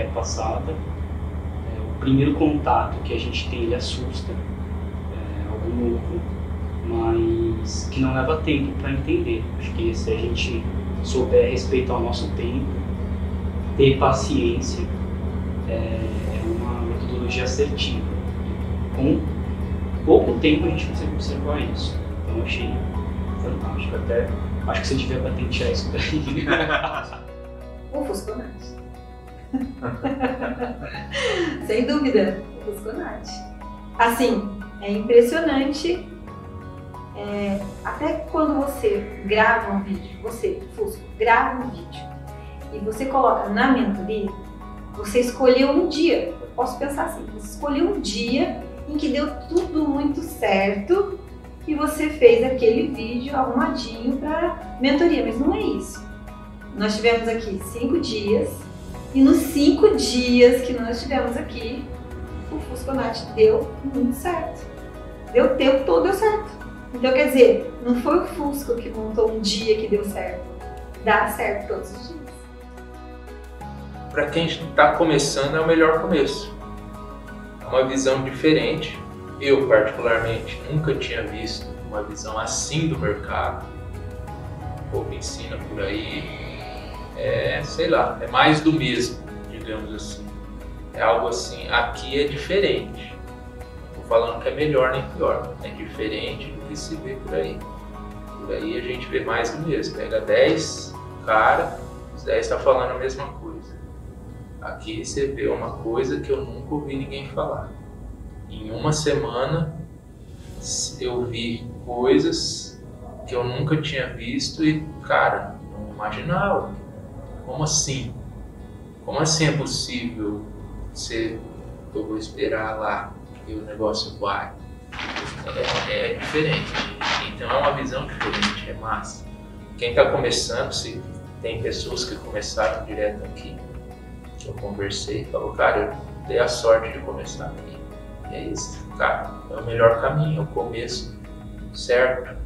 é passada. É, o primeiro contato que a gente tem ele assusta, é algo novo, mas que não leva tempo para entender. Acho que se a gente souber respeitar o nosso tempo, ter paciência, é, é uma metodologia assertiva. Com pouco tempo a gente consegue observar isso. Então achei fantástico. Até acho que você devia patentear isso daí. sem dúvida, impressionante. Assim, é impressionante. É, até quando você grava um vídeo, você, Fusco, grava um vídeo e você coloca na mentoria, você escolheu um dia, eu posso pensar assim, você escolheu um dia em que deu tudo muito certo e você fez aquele vídeo arrumadinho para mentoria, mas não é isso. Nós tivemos aqui cinco dias e nos cinco dias que nós tivemos aqui, o Fusconate deu muito certo. Deu tempo todo, deu certo. Então, quer dizer, não foi o Fusco que montou um dia que deu certo. Dá certo todos os dias. Para quem está começando, é o melhor começo. É uma visão diferente. Eu, particularmente, nunca tinha visto uma visão assim do mercado. O povo ensina por aí, é, sei lá, é mais do mesmo, digamos assim. É algo assim, aqui é diferente. Não tô falando que é melhor nem pior, é diferente do que se vê por aí. Por aí a gente vê mais do mesmo. Pega 10 cara, os 10 tá falando a mesma coisa. Aqui você vê uma coisa que eu nunca ouvi ninguém falar. Em uma semana eu vi coisas que eu nunca tinha visto e, cara, não imaginava. Como assim? Como assim é possível ser eu vou esperar lá e o negócio vai? É, é diferente. Então é uma visão diferente, é massa. Quem está começando, se tem pessoas que começaram direto aqui, que eu conversei e falou, cara, eu dei a sorte de começar aqui. E é isso, cara. É o melhor caminho, é o começo certo.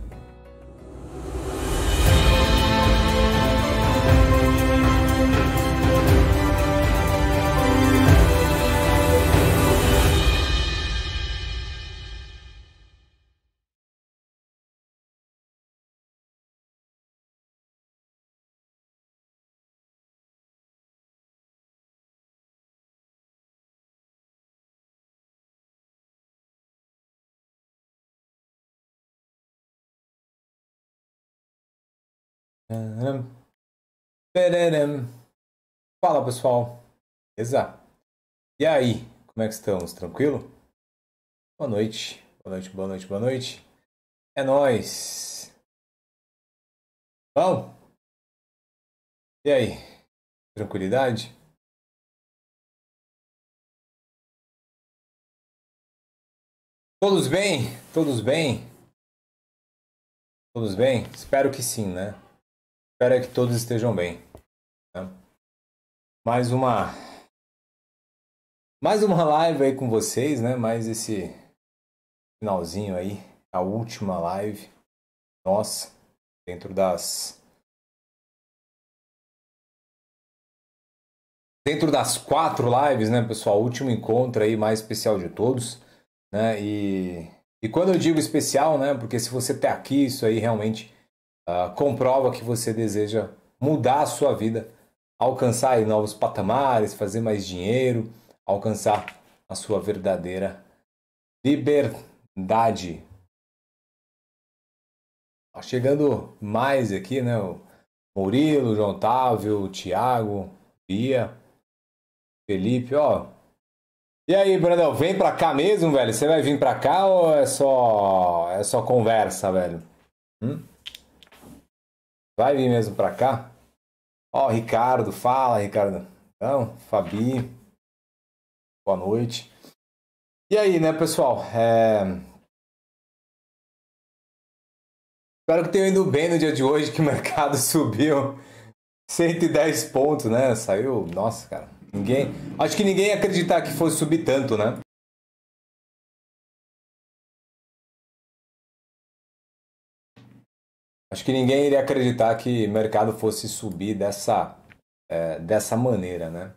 Fala pessoal, beleza? E aí, como é que estamos? Tranquilo? Boa noite, boa noite, boa noite, boa noite. É nóis! Bom? E aí, tranquilidade? Todos bem? Todos bem? Todos bem? Espero que sim, né? Espero que todos estejam bem. Né? Mais uma. Mais uma live aí com vocês, né? Mais esse finalzinho aí. A última live nossa, dentro das. Dentro das quatro lives, né, pessoal? último encontro aí mais especial de todos, né? E, e quando eu digo especial, né? Porque se você tá aqui, isso aí realmente ah, comprova que você deseja mudar a sua vida, alcançar novos patamares, fazer mais dinheiro, alcançar a sua verdadeira liberdade. Chegando mais aqui, né? O Murilo, João Otávio, Tiago, Bia, Felipe, ó. E aí, Brandão, vem pra cá mesmo, velho? Você vai vir pra cá ou é só é só conversa, velho? Hum? Vai vir mesmo para cá? Ó, oh, Ricardo, fala, Ricardo. Então, Fabi, boa noite. E aí, né, pessoal? É... Espero que tenha ido bem no dia de hoje, que o mercado subiu 110 pontos, né? Saiu, nossa, cara. Ninguém, acho que ninguém ia acreditar que fosse subir tanto, né? Acho que ninguém iria acreditar que o mercado fosse subir dessa, é, dessa maneira, né?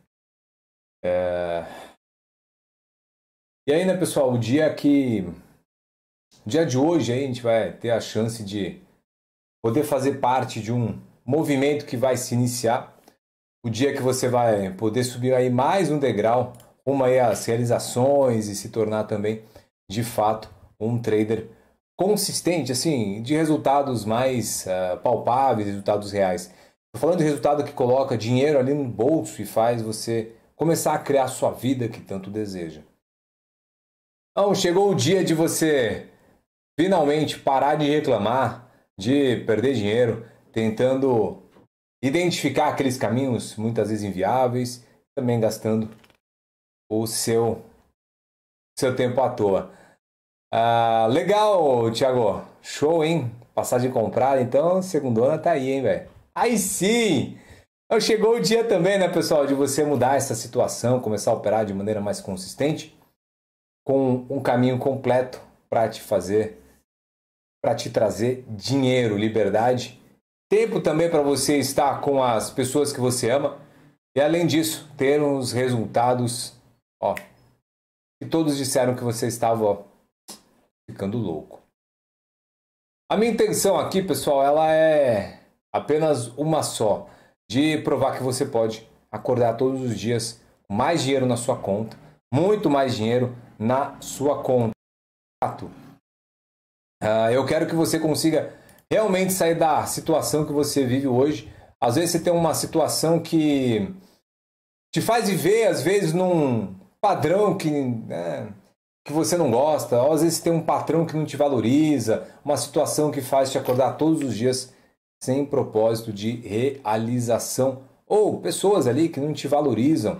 É... E né, pessoal, o dia que. dia de hoje aí, a gente vai ter a chance de poder fazer parte de um movimento que vai se iniciar. O dia que você vai poder subir aí mais um degrau, uma aí as realizações e se tornar também, de fato, um trader consistente, assim, de resultados mais uh, palpáveis, resultados reais. falando de resultado que coloca dinheiro ali no bolso e faz você começar a criar a sua vida que tanto deseja. Então, chegou o dia de você finalmente parar de reclamar, de perder dinheiro, tentando identificar aqueles caminhos muitas vezes inviáveis, também gastando o seu seu tempo à toa. Ah, legal, Thiago. Show, hein? Passagem comprada, então, segundona tá aí, hein, velho? Aí sim! Então, chegou o dia também, né, pessoal, de você mudar essa situação, começar a operar de maneira mais consistente, com um caminho completo para te fazer, para te trazer dinheiro, liberdade, tempo também para você estar com as pessoas que você ama e, além disso, ter uns resultados, ó, que todos disseram que você estava ó, ficando louco. A minha intenção aqui, pessoal, ela é apenas uma só, de provar que você pode acordar todos os dias com mais dinheiro na sua conta, muito mais dinheiro na sua conta. Ah, eu quero que você consiga realmente sair da situação que você vive hoje. Às vezes você tem uma situação que te faz viver, às vezes, num padrão que né, que você não gosta, ou às vezes tem um patrão que não te valoriza, uma situação que faz te acordar todos os dias sem propósito de realização, ou pessoas ali que não te valorizam,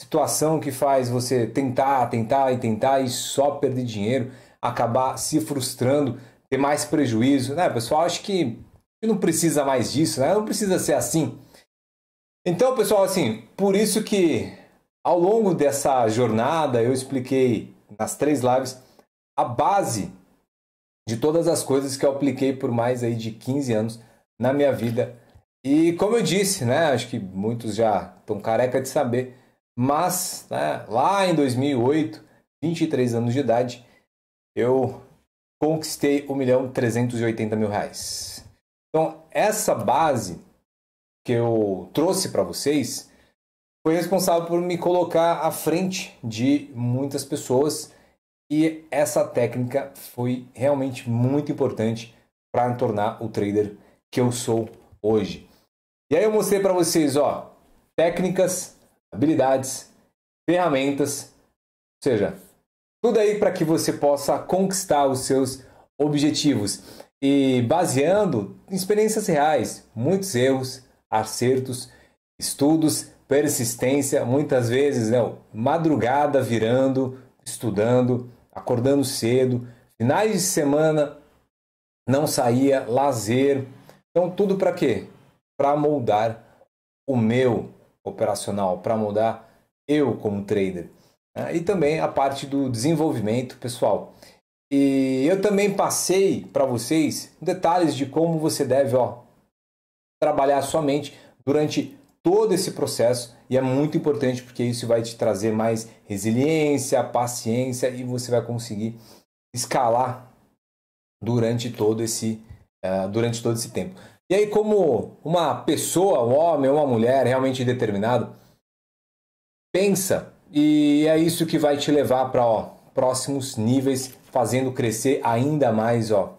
situação que faz você tentar, tentar e tentar e só perder dinheiro, acabar se frustrando, ter mais prejuízo, né? Pessoal, acho que não precisa mais disso, né? Não precisa ser assim. Então, pessoal, assim, por isso que ao longo dessa jornada eu expliquei nas três lives, a base de todas as coisas que eu apliquei por mais aí de 15 anos na minha vida. E como eu disse, né, acho que muitos já estão careca de saber, mas né, lá em 2008, 23 anos de idade, eu conquistei 1 milhão 380 mil reais. Então, essa base que eu trouxe para vocês foi responsável por me colocar à frente de muitas pessoas e essa técnica foi realmente muito importante para tornar o trader que eu sou hoje. E aí eu mostrei para vocês, ó, técnicas, habilidades, ferramentas, ou seja, tudo aí para que você possa conquistar os seus objetivos e baseando em experiências reais, muitos erros, acertos, estudos, persistência, muitas vezes, né madrugada virando, estudando, acordando cedo, finais de semana não saía, lazer. Então, tudo para quê? Para moldar o meu operacional, para moldar eu como trader. Né? E também a parte do desenvolvimento pessoal. E eu também passei para vocês detalhes de como você deve ó, trabalhar sua mente durante todo esse processo e é muito importante porque isso vai te trazer mais resiliência, paciência e você vai conseguir escalar durante todo esse uh, durante todo esse tempo. E aí como uma pessoa, um homem, uma mulher realmente determinado pensa e é isso que vai te levar para próximos níveis, fazendo crescer ainda mais, ó,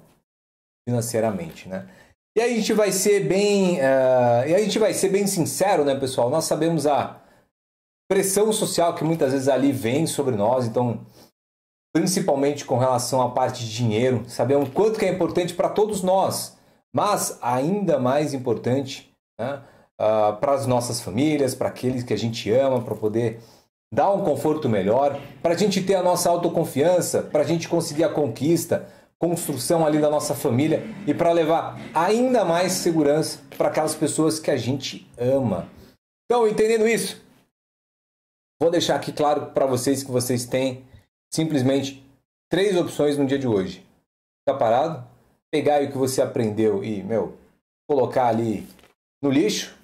financeiramente, né? E a gente vai ser bem, uh, e a gente vai ser bem sincero, né, pessoal? Nós sabemos a pressão social que muitas vezes ali vem sobre nós, então principalmente com relação à parte de dinheiro, sabemos quanto que é importante para todos nós, mas ainda mais importante né, uh, ah, para as nossas famílias, para aqueles que a gente ama, para poder dar um conforto melhor, para a gente ter a nossa autoconfiança, para a gente conseguir a conquista, construção ali da nossa família e para levar ainda mais segurança para aquelas pessoas que a gente ama. Então, entendendo isso, vou deixar aqui claro para vocês que vocês têm simplesmente três opções no dia de hoje. Ficar tá parado, pegar o que você aprendeu e, meu, colocar ali no lixo,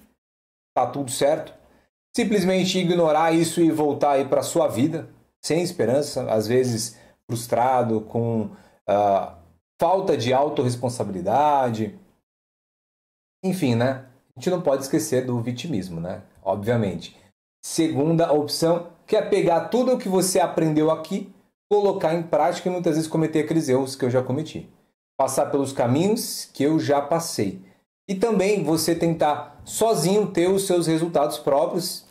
tá tudo certo. Simplesmente ignorar isso e voltar aí para sua vida, sem esperança, às vezes frustrado com ah, falta de autorresponsabilidade. Enfim, né? A gente não pode esquecer do vitimismo, né? Obviamente. Segunda opção, que é pegar tudo o que você aprendeu aqui, colocar em prática e muitas vezes cometer aqueles erros que eu já cometi. Passar pelos caminhos que eu já passei. E também você tentar sozinho ter os seus resultados próprios.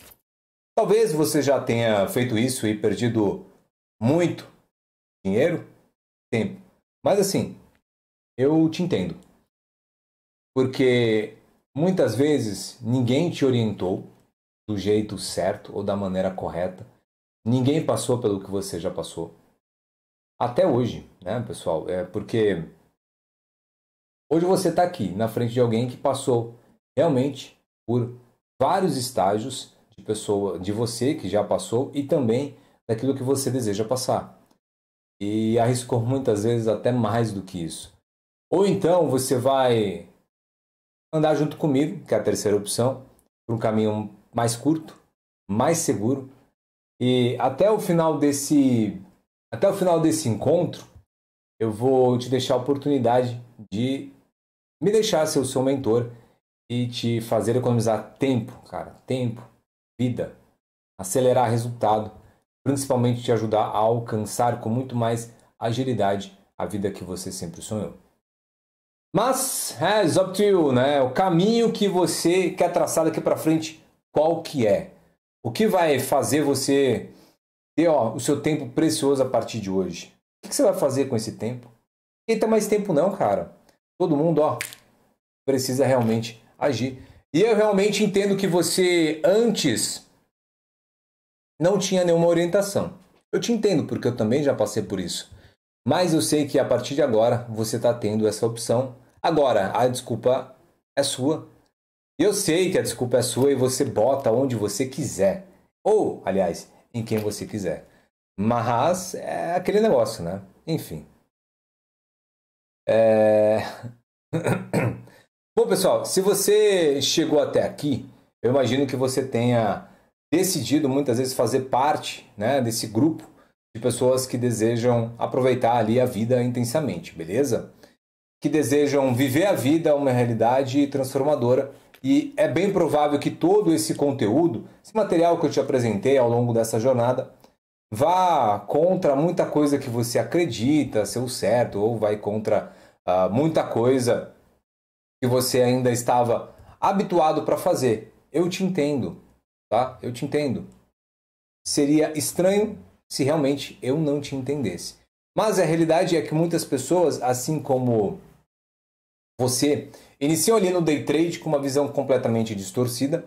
Talvez você já tenha feito isso e perdido muito dinheiro, tempo mas assim, eu te entendo. Porque muitas vezes ninguém te orientou do jeito certo ou da maneira correta. Ninguém passou pelo que você já passou. Até hoje, né, pessoal? É porque hoje você está aqui na frente de alguém que passou realmente por vários estágios de pessoa, de você que já passou e também daquilo que você deseja passar e arriscou muitas vezes até mais do que isso. Ou então você vai andar junto comigo, que é a terceira opção, por um caminho mais curto, mais seguro. E até o final desse até o final desse encontro, eu vou te deixar a oportunidade de me deixar ser o seu mentor e te fazer economizar tempo, cara, tempo, vida, acelerar resultado principalmente te ajudar a alcançar com muito mais agilidade a vida que você sempre sonhou. Mas é up to you, né? O caminho que você quer traçar daqui para frente, qual que é? O que vai fazer você ter ó, o seu tempo precioso a partir de hoje? O que você vai fazer com esse tempo? Eita, mais tempo não, cara. Todo mundo, ó, precisa realmente agir. E eu realmente entendo que você antes não tinha nenhuma orientação. Eu te entendo, porque eu também já passei por isso. Mas eu sei que a partir de agora você está tendo essa opção. Agora, a desculpa é sua. Eu sei que a desculpa é sua e você bota onde você quiser. Ou, aliás, em quem você quiser. Mas é aquele negócio, né? Enfim. É... Bom, pessoal, se você chegou até aqui, eu imagino que você tenha decidido muitas vezes fazer parte né, desse grupo de pessoas que desejam aproveitar ali a vida intensamente, beleza? Que desejam viver a vida uma realidade transformadora e é bem provável que todo esse conteúdo, esse material que eu te apresentei ao longo dessa jornada, vá contra muita coisa que você acredita ser o certo ou vai contra uh, muita coisa que você ainda estava habituado para fazer. Eu te entendo, tá? Eu te entendo. Seria estranho se realmente eu não te entendesse. Mas a realidade é que muitas pessoas, assim como você, iniciam ali no day trade com uma visão completamente distorcida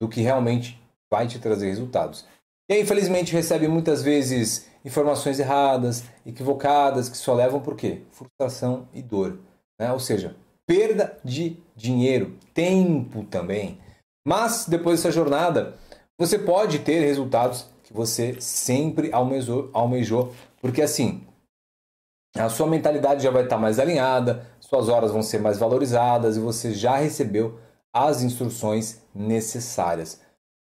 do que realmente vai te trazer resultados. E aí, infelizmente, recebe muitas vezes informações erradas, equivocadas, que só levam por quê? Frustração e dor. Né? Ou seja, perda de dinheiro, tempo também. Mas depois dessa jornada, você pode ter resultados que você sempre almejou, almejou porque assim, a sua mentalidade já vai estar mais alinhada, suas horas vão ser mais valorizadas e você já recebeu as instruções necessárias.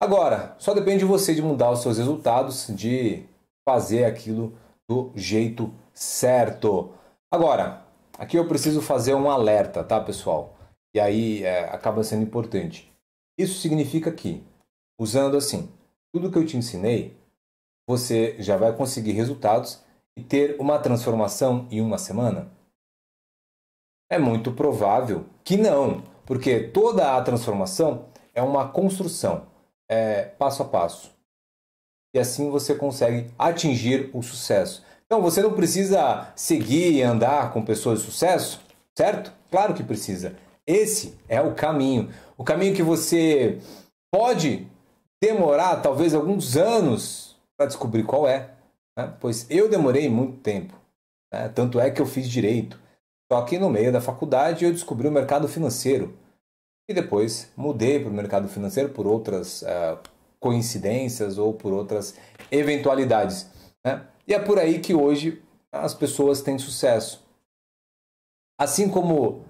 Agora, só depende de você de mudar os seus resultados, de fazer aquilo do jeito certo. Agora, aqui eu preciso fazer um alerta, tá, pessoal? E aí é, acaba sendo importante. Isso significa que, usando assim tudo que eu te ensinei, você já vai conseguir resultados e ter uma transformação em uma semana? É muito provável que não, porque toda a transformação é uma construção, é passo a passo. E assim você consegue atingir o sucesso. Então você não precisa seguir e andar com pessoas de sucesso, certo? Claro que precisa. Esse é o caminho o caminho que você pode demorar talvez alguns anos para descobrir qual é. Né? Pois eu demorei muito tempo. Né? Tanto é que eu fiz direito. Só que no meio da faculdade eu descobri o mercado financeiro. E depois mudei para o mercado financeiro por outras uh, coincidências ou por outras eventualidades. Né? E é por aí que hoje as pessoas têm sucesso. Assim como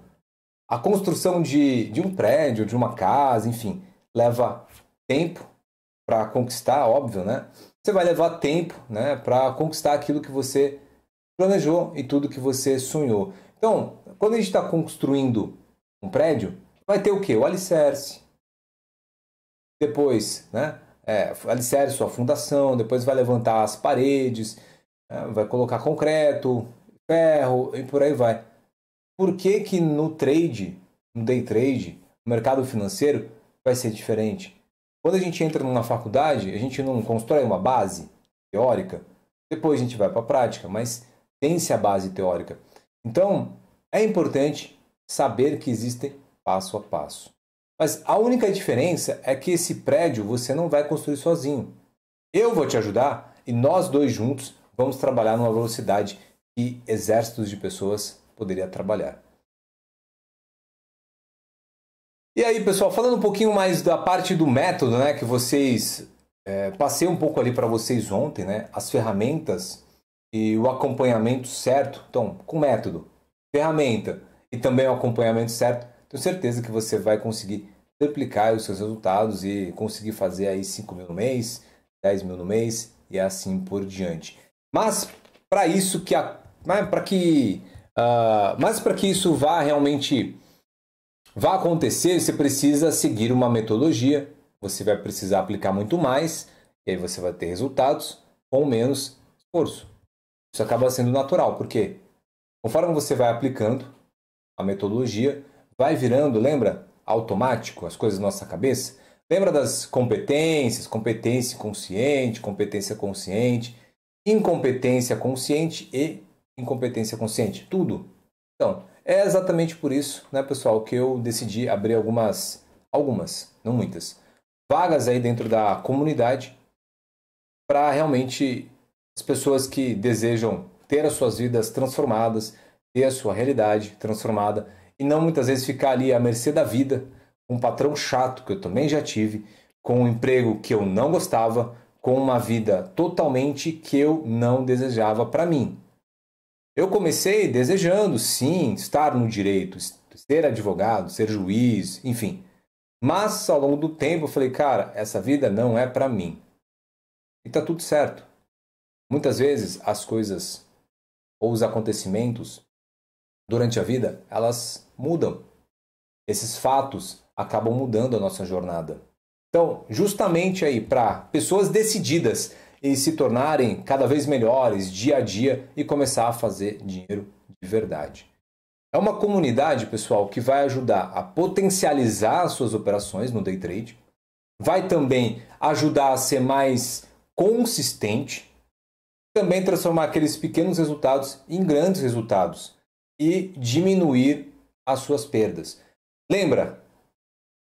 a construção de, de um prédio, de uma casa, enfim, leva tempo para conquistar, óbvio, né? Você vai levar tempo né, para conquistar aquilo que você planejou e tudo que você sonhou. Então, quando a gente está construindo um prédio, vai ter o que? O alicerce. Depois, né? É, alicerce, sua fundação, depois vai levantar as paredes, né, vai colocar concreto, ferro e por aí vai. Por que, que no trade, no day trade, no mercado financeiro, vai ser diferente? Quando a gente entra numa faculdade, a gente não constrói uma base teórica, depois a gente vai para a prática, mas tem-se a base teórica. Então, é importante saber que existem passo a passo. Mas a única diferença é que esse prédio você não vai construir sozinho. Eu vou te ajudar e nós dois juntos vamos trabalhar numa velocidade que exércitos de pessoas poderia trabalhar. E aí, pessoal, falando um pouquinho mais da parte do método, né, que vocês é, passei um pouco ali para vocês ontem, né, as ferramentas e o acompanhamento certo. Então, com método, ferramenta e também o acompanhamento certo, tenho certeza que você vai conseguir duplicar os seus resultados e conseguir fazer aí 5 mil no mês, 10 mil no mês e assim por diante. Mas para isso que a, né, para que ah, mas para que isso vá realmente vá acontecer, você precisa seguir uma metodologia. Você vai precisar aplicar muito mais e aí você vai ter resultados com menos esforço. Isso acaba sendo natural, porque conforme você vai aplicando a metodologia, vai virando, lembra? Automático, as coisas na nossa cabeça. Lembra das competências, competência consciente, competência consciente, incompetência consciente e incompetência consciente? Tudo. Então, é exatamente por isso, né, pessoal, que eu decidi abrir algumas, algumas, não muitas, vagas aí dentro da comunidade para realmente as pessoas que desejam ter as suas vidas transformadas, ter a sua realidade transformada e não muitas vezes ficar ali à mercê da vida, um patrão chato que eu também já tive, com um emprego que eu não gostava, com uma vida totalmente que eu não desejava para mim. Eu comecei desejando, sim, estar no direito, ser advogado, ser juiz, enfim. Mas ao longo do tempo eu falei, cara, essa vida não é para mim. E tá tudo certo. Muitas vezes as coisas ou os acontecimentos durante a vida, elas mudam. Esses fatos acabam mudando a nossa jornada. Então, justamente aí para pessoas decididas e se tornarem cada vez melhores dia a dia e começar a fazer dinheiro de verdade. É uma comunidade, pessoal, que vai ajudar a potencializar as suas operações no day trade, vai também ajudar a ser mais consistente, também transformar aqueles pequenos resultados em grandes resultados e diminuir as suas perdas. Lembra?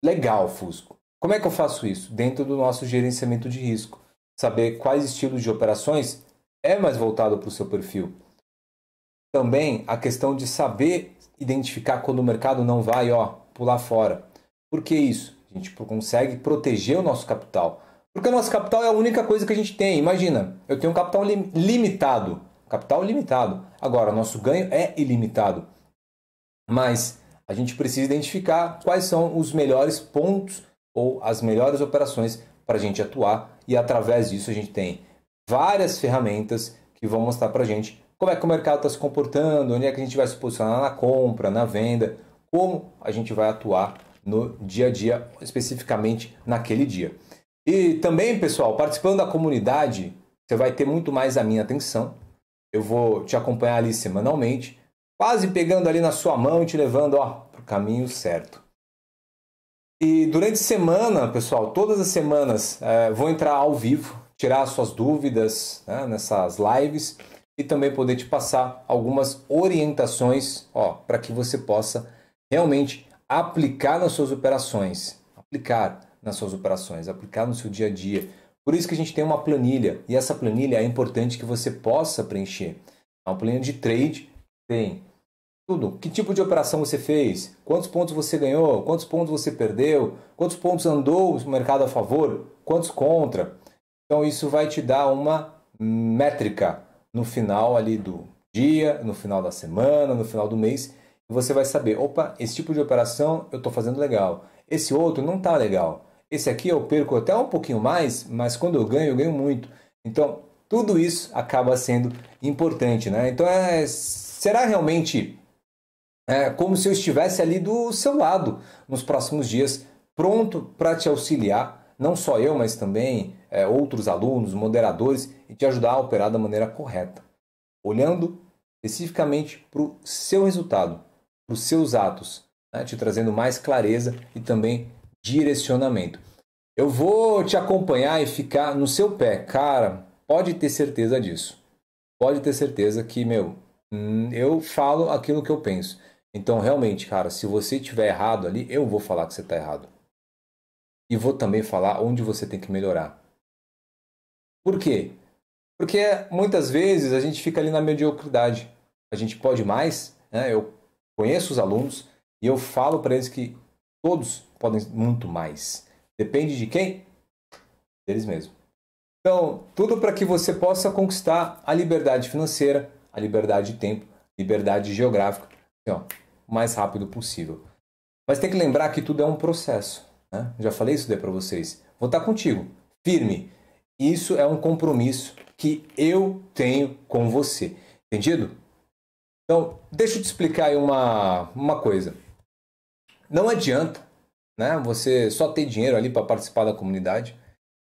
Legal, Fusco. Como é que eu faço isso? Dentro do nosso gerenciamento de risco saber quais estilos de operações é mais voltado para o seu perfil. Também a questão de saber identificar quando o mercado não vai, ó, pular fora. Por que isso? A gente consegue proteger o nosso capital. Porque o nosso capital é a única coisa que a gente tem. Imagina, eu tenho um capital limitado. Capital limitado. Agora, nosso ganho é ilimitado. Mas a gente precisa identificar quais são os melhores pontos ou as melhores operações para a gente atuar e através disso a gente tem várias ferramentas que vão mostrar para a gente como é que o mercado está se comportando, onde é que a gente vai se posicionar na compra, na venda, como a gente vai atuar no dia a dia, especificamente naquele dia. E também, pessoal, participando da comunidade, você vai ter muito mais a minha atenção. Eu vou te acompanhar ali semanalmente, quase pegando ali na sua mão e te levando para o caminho certo. E durante a semana, pessoal, todas as semanas é, vou entrar ao vivo, tirar suas dúvidas né, nessas lives e também poder te passar algumas orientações para que você possa realmente aplicar nas suas operações. Aplicar nas suas operações, aplicar no seu dia a dia. Por isso que a gente tem uma planilha e essa planilha é importante que você possa preencher. É uma planilha de trade tem tudo. Que tipo de operação você fez? Quantos pontos você ganhou? Quantos pontos você perdeu? Quantos pontos andou o mercado a favor? Quantos contra? Então isso vai te dar uma métrica no final ali do dia, no final da semana, no final do mês. Você vai saber, opa, esse tipo de operação eu estou fazendo legal. Esse outro não está legal. Esse aqui eu perco até um pouquinho mais, mas quando eu ganho, eu ganho muito. Então, tudo isso acaba sendo importante, né? Então, é, será realmente é, como se eu estivesse ali do seu lado nos próximos dias, pronto para te auxiliar, não só eu, mas também é, outros alunos, moderadores, e te ajudar a operar da maneira correta, olhando especificamente para o seu resultado, para os seus atos, né, te trazendo mais clareza e também direcionamento. Eu vou te acompanhar e ficar no seu pé, cara. Pode ter certeza disso. Pode ter certeza que, meu, hum, eu falo aquilo que eu penso. Então, realmente, cara, se você tiver errado ali, eu vou falar que você está errado. E vou também falar onde você tem que melhorar. Por quê? Porque muitas vezes a gente fica ali na mediocridade. A gente pode mais, né? Eu conheço os alunos e eu falo para eles que todos podem muito mais. Depende de quem? Deles mesmos. Então, tudo para que você possa conquistar a liberdade financeira, a liberdade de tempo, liberdade geográfica. Então, mais rápido possível. Mas tem que lembrar que tudo é um processo. Né? Já falei isso daí para vocês. Vou estar contigo, firme. Isso é um compromisso que eu tenho com você. Entendido? Então, deixa eu te explicar aí uma, uma coisa. Não adianta né, você só ter dinheiro ali para participar da comunidade.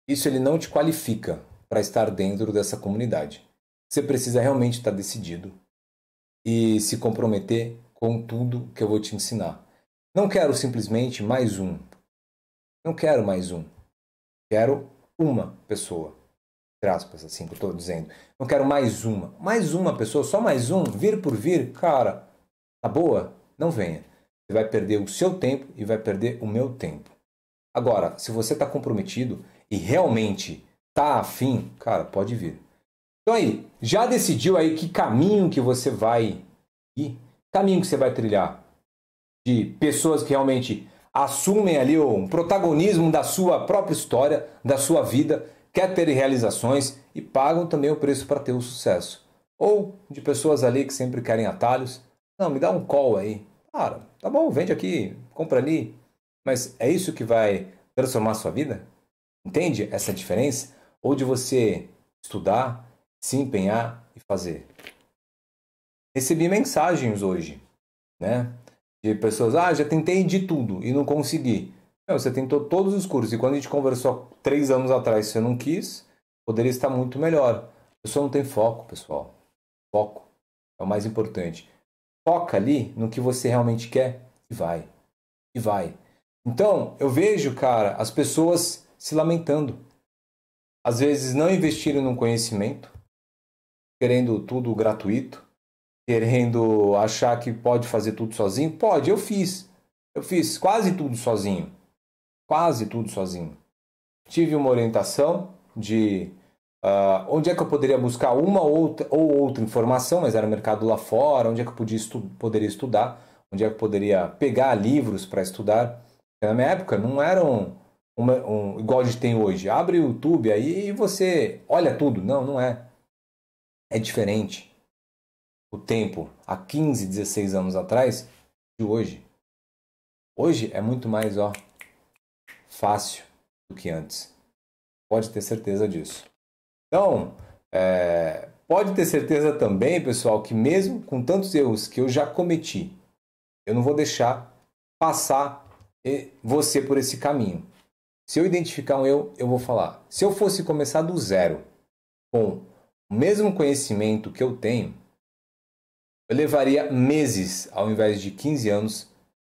Isso ele não te qualifica para estar dentro dessa comunidade. Você precisa realmente estar decidido e se comprometer com tudo que eu vou te ensinar. Não quero simplesmente mais um. Não quero mais um. Quero uma pessoa. Traspas, assim que eu estou dizendo. Não quero mais uma. Mais uma pessoa, só mais um, vir por vir, cara, tá boa? Não venha. Você vai perder o seu tempo e vai perder o meu tempo. Agora, se você está comprometido e realmente tá afim, cara, pode vir. Então aí, já decidiu aí que caminho que você vai ir? caminho que você vai trilhar. De pessoas que realmente assumem ali o protagonismo da sua própria história, da sua vida, quer ter realizações e pagam também o preço para ter o sucesso. Ou de pessoas ali que sempre querem atalhos. Não, me dá um call aí. Cara, tá bom, vende aqui, compra ali. Mas é isso que vai transformar a sua vida? Entende essa diferença? Ou de você estudar, se empenhar e fazer? Recebi mensagens hoje, né? De pessoas, ah, já tentei de tudo e não consegui. Não, você tentou todos os cursos e quando a gente conversou três anos atrás, você não quis, poderia estar muito melhor. A pessoa não tem foco, pessoal. Foco é o mais importante. Foca ali no que você realmente quer e vai. E vai. Então, eu vejo, cara, as pessoas se lamentando. Às vezes não investiram no conhecimento, querendo tudo gratuito, querendo achar que pode fazer tudo sozinho? Pode, eu fiz. Eu fiz quase tudo sozinho. Quase tudo sozinho. Tive uma orientação de uh, onde é que eu poderia buscar uma outra, ou outra informação, mas era mercado lá fora, onde é que eu podia estu poderia estudar, onde é que eu poderia pegar livros para estudar. Na minha época não eram um, um, um, igual a gente tem hoje. Abre o YouTube aí e você olha tudo. Não, não é. É diferente o tempo há 15, 16 anos atrás de hoje. Hoje é muito mais ó, fácil do que antes. Pode ter certeza disso. Então, é, pode ter certeza também, pessoal, que mesmo com tantos erros que eu já cometi, eu não vou deixar passar você por esse caminho. Se eu identificar um erro, eu vou falar. Se eu fosse começar do zero, com o mesmo conhecimento que eu tenho, eu levaria meses, ao invés de 15 anos,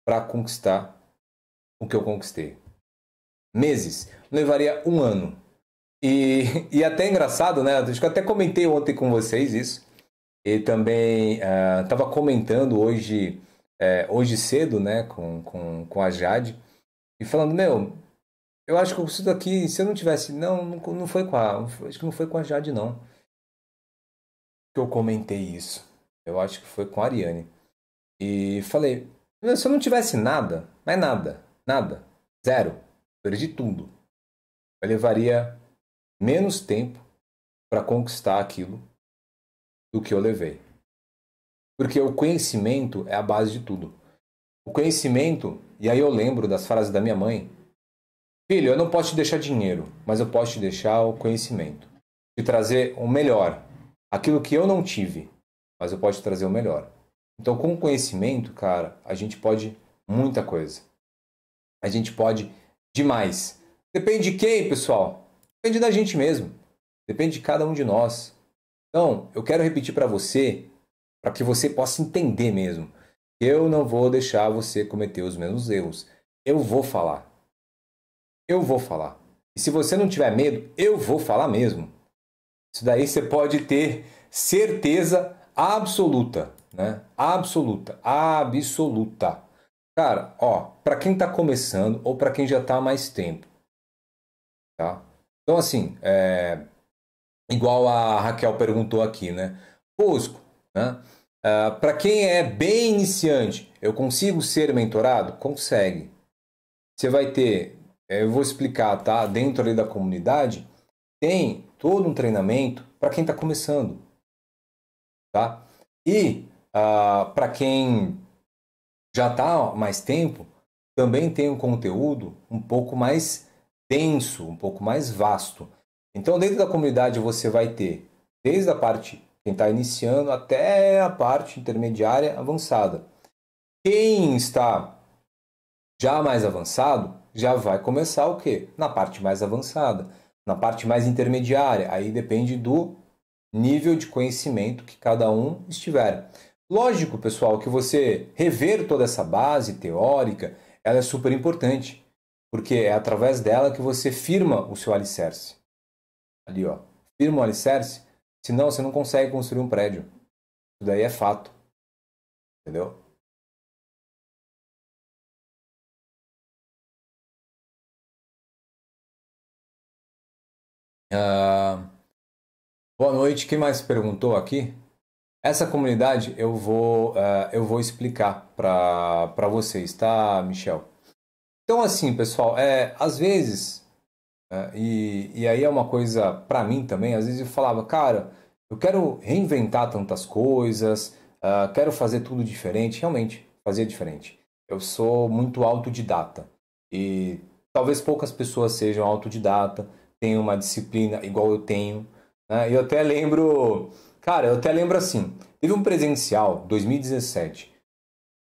para conquistar o que eu conquistei. Meses. Levaria um ano. E, e até é engraçado, né? Acho que eu até comentei ontem com vocês isso. E também estava ah, uh, comentando hoje, é, hoje cedo, né, com, com, com a Jade. E falando, meu, eu acho que isso daqui, aqui, se eu não tivesse. Não, não, não foi com a. Acho que não foi com a Jade, não. Que eu comentei isso. Eu acho que foi com a Ariane. E falei, se eu não tivesse nada, mas nada, nada, zero, perdi tudo. Eu levaria menos tempo para conquistar aquilo do que eu levei. Porque o conhecimento é a base de tudo. O conhecimento, e aí eu lembro das frases da minha mãe: Filho, eu não posso te deixar dinheiro, mas eu posso te deixar o conhecimento. Te trazer o melhor, aquilo que eu não tive, mas eu posso trazer o melhor. Então, com o conhecimento, cara, a gente pode muita coisa. A gente pode demais. Depende de quem, pessoal? Depende da gente mesmo. Depende de cada um de nós. Então, eu quero repetir para você, para que você possa entender mesmo. Eu não vou deixar você cometer os mesmos erros. Eu vou falar. Eu vou falar. E se você não tiver medo, eu vou falar mesmo. Isso daí você pode ter certeza absoluta, né? Absoluta, absoluta. Cara, ó, para quem tá começando ou para quem já tá há mais tempo, tá? Então assim, é... igual a Raquel perguntou aqui, né? Fosco, né? Uh, ah, para quem é bem iniciante, eu consigo ser mentorado? Consegue. Você vai ter, é, eu vou explicar, tá? Dentro ali da comunidade, tem todo um treinamento para quem está começando. Tá? E uh, ah, para quem já está mais tempo, também tem um conteúdo um pouco mais denso, um pouco mais vasto. Então, dentro da comunidade, você vai ter desde a parte quem está iniciando até a parte intermediária avançada. Quem está já mais avançado já vai começar o quê? Na parte mais avançada, na parte mais intermediária. Aí depende do nível de conhecimento que cada um estiver. Lógico, pessoal, que você rever toda essa base teórica, ela é super importante, porque é através dela que você firma o seu alicerce. Ali, ó, firma o alicerce, senão você não consegue construir um prédio. Isso daí é fato. Entendeu? Uh, Boa noite. Quem mais perguntou aqui? Essa comunidade eu vou, uh, eu vou explicar para vocês, tá, Michel? Então, assim, pessoal, é, às vezes, uh, e, e aí é uma coisa para mim também, às vezes eu falava, cara, eu quero reinventar tantas coisas, uh, quero fazer tudo diferente. Realmente, fazia diferente. Eu sou muito autodidata e talvez poucas pessoas sejam autodidata, tenham uma disciplina igual eu tenho. Né? Eu até lembro, cara, eu até lembro assim, teve um presencial 2017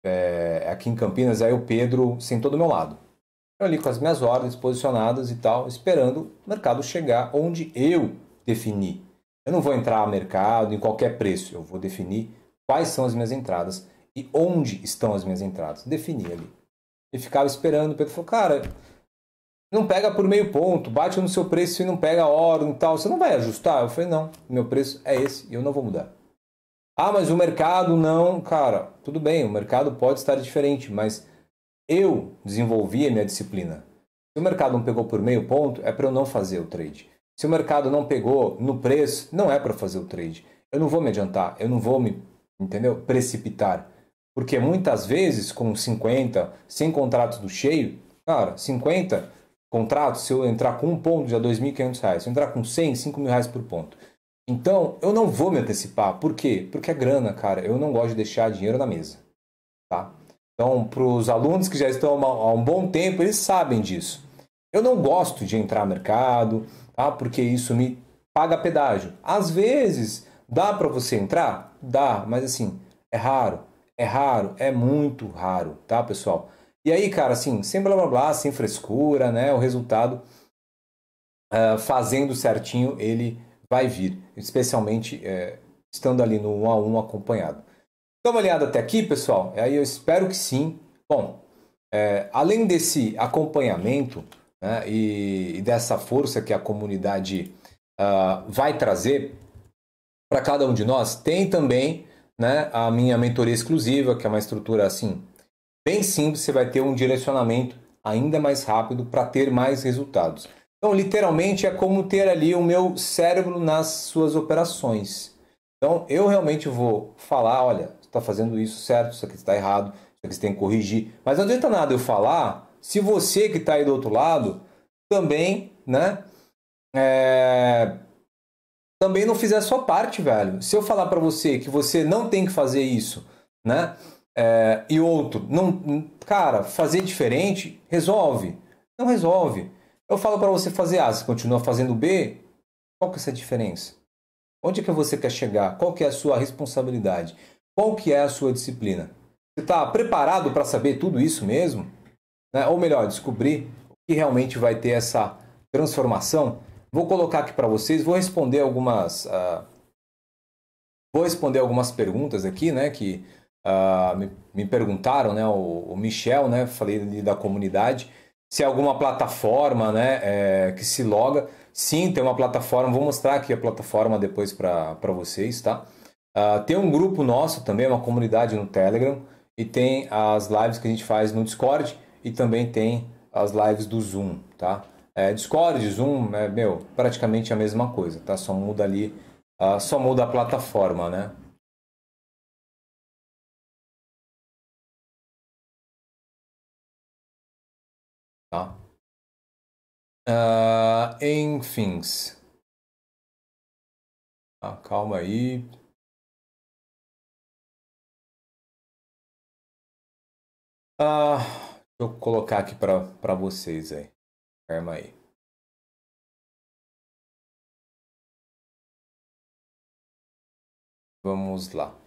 é, eh, aqui em Campinas, aí o Pedro sentou do meu lado. Eu ali com as minhas ordens posicionadas e tal, esperando o mercado chegar onde eu defini. Eu não vou entrar a mercado em qualquer preço, eu vou definir quais são as minhas entradas e onde estão as minhas entradas. Defini ali. E ficava esperando, o Pedro falou, cara, não pega por meio ponto, bate no seu preço e não pega a hora e tal. Você não vai ajustar? Eu falei, não, meu preço é esse e eu não vou mudar. Ah, mas o mercado não, cara, tudo bem, o mercado pode estar diferente, mas eu desenvolvi a minha disciplina. Se o mercado não pegou por meio ponto, é para eu não fazer o trade. Se o mercado não pegou no preço, não é para fazer o trade. Eu não vou me adiantar, eu não vou me, entendeu? Precipitar. Porque muitas vezes com 50, 100 contratos do cheio, cara, 50 contrato, se eu entrar com um ponto, já R$ 2.500. Se eu entrar com 100, R$ 5.000 por ponto. Então, eu não vou me antecipar. Por quê? Porque é grana, cara. Eu não gosto de deixar dinheiro na mesa. Tá? Então, para os alunos que já estão há um bom tempo, eles sabem disso. Eu não gosto de entrar no mercado, tá? porque isso me paga pedágio. Às vezes, dá para você entrar? Dá, mas assim, é raro. É raro, é muito raro, tá, pessoal? E aí, cara, assim, sem blá blá blá, sem frescura, né? O resultado, uh, fazendo certinho, ele vai vir, especialmente uh, estando ali no 1 a 1 acompanhado. Dá uma olhada até aqui, pessoal. Aí eu espero que sim. Bom, eh, além desse acompanhamento né, e, e, dessa força que a comunidade ah, vai trazer para cada um de nós, tem também né, a minha mentoria exclusiva, que é uma estrutura assim bem simples, você vai ter um direcionamento ainda mais rápido para ter mais resultados. Então, literalmente, é como ter ali o meu cérebro nas suas operações. Então, eu realmente vou falar: olha, você está fazendo isso certo, isso aqui está errado, isso aqui você tem que corrigir. Mas não adianta nada eu falar se você que está aí do outro lado também, né? É... Também não fizer a sua parte, velho. Se eu falar para você que você não tem que fazer isso, né? É, e outro, não, cara, fazer diferente resolve? Não resolve. Eu falo para você fazer A, se continua fazendo B, qual que é essa diferença? Onde é que você quer chegar? Qual que é a sua responsabilidade? Qual que é a sua disciplina? Você está preparado para saber tudo isso mesmo? Né? Ou melhor, descobrir o que realmente vai ter essa transformação? Vou colocar aqui para vocês, vou responder algumas, uh, vou responder algumas perguntas aqui, né? Que uh, me, me, perguntaram, né, o, o, Michel, né, falei ali da comunidade, se é alguma plataforma, né, é, que se loga. Sim, tem uma plataforma, vou mostrar aqui a plataforma depois para vocês, tá? Uh, tem um grupo nosso também, uma comunidade no Telegram, e tem as lives que a gente faz no Discord e também tem as lives do Zoom, tá? É, Discord, Zoom, é, meu, praticamente a mesma coisa, tá? Só muda ali, uh, só muda a plataforma, né? Tá? Uh, ah, em fins. Ah, calma aí. Ah, deixa eu colocar aqui para vocês aí. Calma aí. Vamos lá.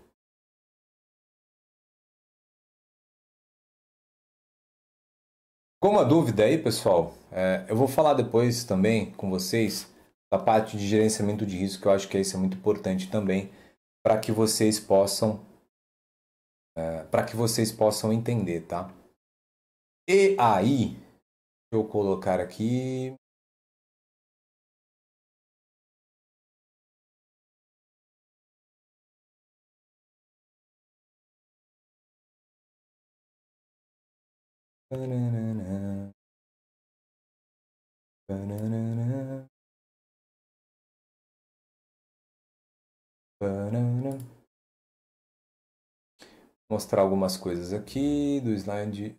Com uma dúvida aí, pessoal? É, eu vou falar depois também com vocês da parte de gerenciamento de risco, que eu acho que isso é muito importante também para que vocês possam é, para que vocês possam entender, tá? E aí, deixa eu colocar aqui. mostrar algumas coisas aqui do slide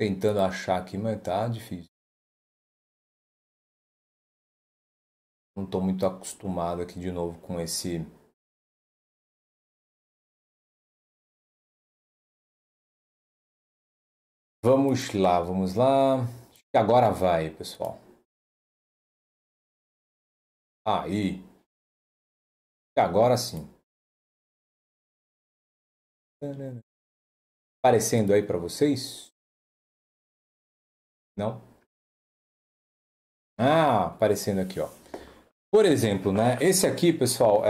Tentando achar aqui, mas tá difícil. não estou muito acostumado aqui de novo com esse Vamos lá, vamos lá. Agora vai, pessoal. Aí. Agora sim. Aparecendo aí para vocês? Não? Ah, aparecendo aqui, ó. Por exemplo, né? Esse aqui, pessoal,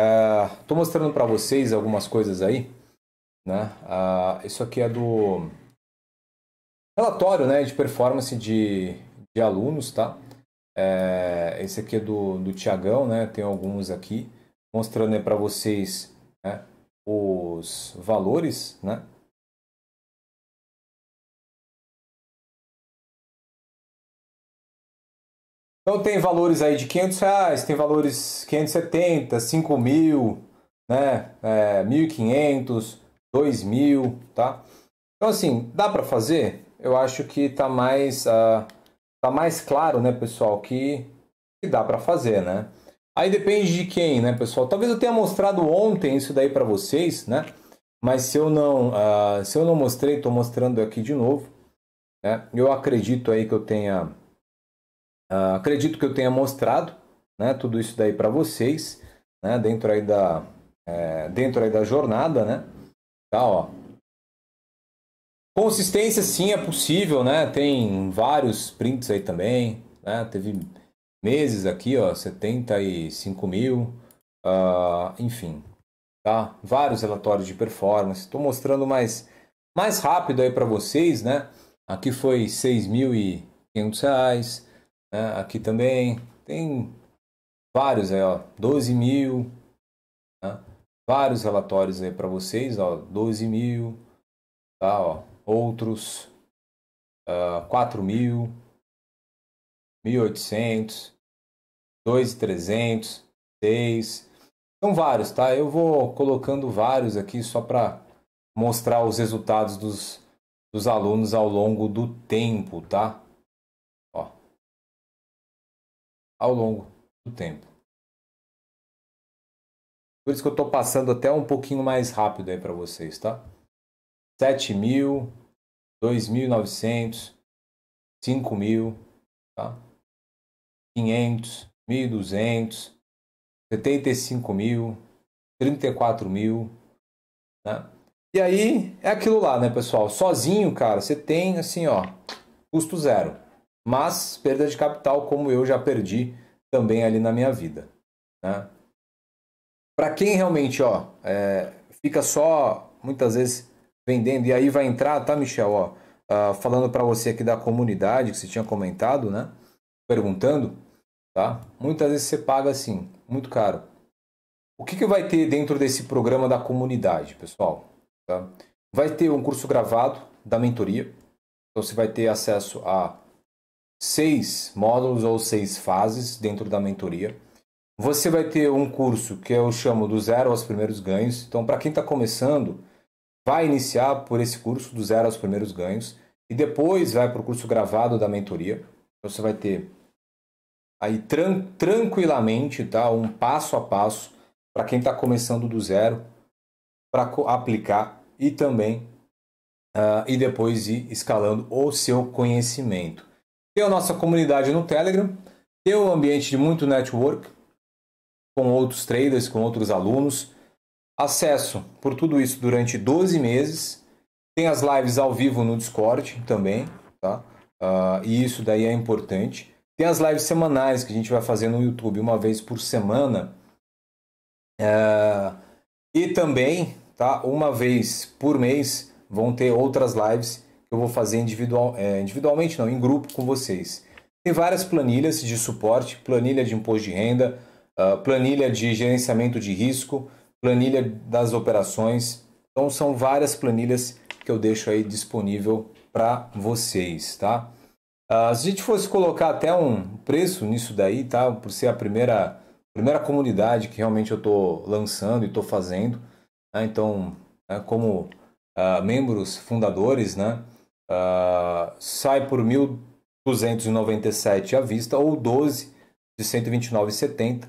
estou é, mostrando para vocês algumas coisas aí, né? Ah, isso aqui é do relatório, né, de performance de, de alunos, tá? É... Esse aqui é do, do Tiagão, né? Tem alguns aqui mostrando para vocês né? os valores, né? Então tem valores aí de 500 reais, tem valores 570, 5 mil, né? É, 1.500, 2 mil, tá? Então assim, dá para fazer? Eu acho que tá mais, uh, tá mais claro, né, pessoal, que, que dá para fazer, né? Aí depende de quem, né, pessoal? Talvez eu tenha mostrado ontem isso daí para vocês, né? Mas se eu não, uh, se eu não mostrei, estou mostrando aqui de novo. Né? Eu acredito aí que eu tenha Uh, acredito que eu tenha mostrado né, tudo isso daí para vocês, né, dentro aí da é, dentro aí da jornada, né? Tá, ó. Consistência sim é possível, né? Tem vários prints aí também, né? Teve meses aqui, ó, 75 mil, uh, enfim, tá? Vários relatórios de performance. Estou mostrando mais mais rápido aí para vocês, né? Aqui foi 6.500 reais. Né? Aqui também tem vários aí, ó, 12 mil, né? vários relatórios aí para vocês, ó, 12 mil, tá, ó, outros uh, ah, 4 mil, 1.800, 2.300, 6, são vários, tá? Eu vou colocando vários aqui só para mostrar os resultados dos, dos alunos ao longo do tempo, tá? ao longo do tempo. Por isso que eu estou passando até um pouquinho mais rápido aí para vocês, tá? 7.000, 2.900, 5.000, tá? 500, 1.200, 75.000, 34.000, né? E aí é aquilo lá, né, pessoal? Sozinho, cara, você tem assim, ó, custo zero mas perda de capital como eu já perdi também ali na minha vida. Né? Para quem realmente ó, é, fica só muitas vezes vendendo e aí vai entrar, tá, Michel? Ó, uh, falando para você aqui da comunidade que você tinha comentado, né? Perguntando, tá? Muitas vezes você paga assim, muito caro. O que, que vai ter dentro desse programa da comunidade, pessoal? Tá? Vai ter um curso gravado da mentoria, então você vai ter acesso a seis módulos ou seis fases dentro da mentoria. Você vai ter um curso que eu chamo do zero aos primeiros ganhos. Então, para quem está começando, vai iniciar por esse curso do zero aos primeiros ganhos e depois vai para o curso gravado da mentoria. Então, você vai ter aí tran tranquilamente, tá, um passo a passo para quem está começando do zero para aplicar e também uh, e depois ir escalando o seu conhecimento. Tem a nossa comunidade no Telegram, tem um ambiente de muito network com outros traders, com outros alunos. Acesso por tudo isso durante 12 meses. Tem as lives ao vivo no Discord também, tá? Uh, e isso daí é importante. Tem as lives semanais que a gente vai fazer no YouTube uma vez por semana. Ah, e também, tá? Uma vez por mês vão ter outras lives eu vou fazer individual, é, individualmente, não, em grupo com vocês. Tem várias planilhas de suporte, planilha de imposto de renda, uh, planilha de gerenciamento de risco, planilha das operações. Então são várias planilhas que eu deixo aí disponível para vocês, tá? Uh, se a gente fosse colocar até um preço nisso daí, tá? Por ser a primeira primeira comunidade que realmente eu estou lançando e estou fazendo, né? então né, como uh, membros fundadores, né? uh, sai por 1.297 à vista ou 12 de 129,70.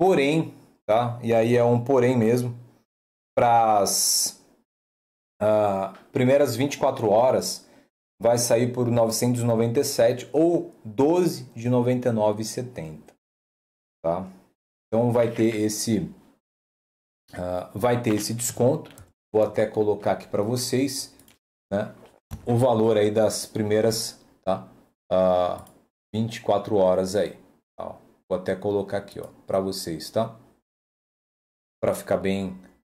Porém, tá? E aí é um porém mesmo para as uh, ah, primeiras 24 horas vai sair por 997 ou 12 de 99,70, tá? Então vai ter esse uh, vai ter esse desconto. Vou até colocar aqui para vocês, né? o valor aí das primeiras tá? uh, ah, 24 horas aí. Tá? Vou até colocar aqui ó para vocês, tá? Para ficar bem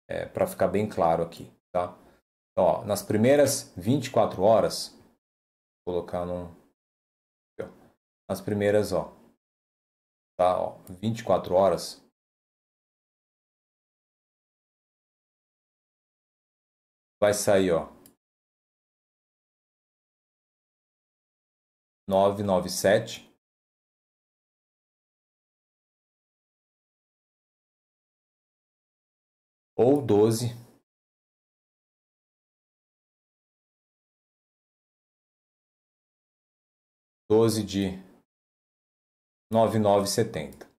é, para ficar bem claro aqui, tá? Então, ó, nas primeiras 24 horas, vou colocar num aqui, ó, nas primeiras ó, tá? Ó, 24 horas vai sair ó 997ou 12 doze de nove nove setenta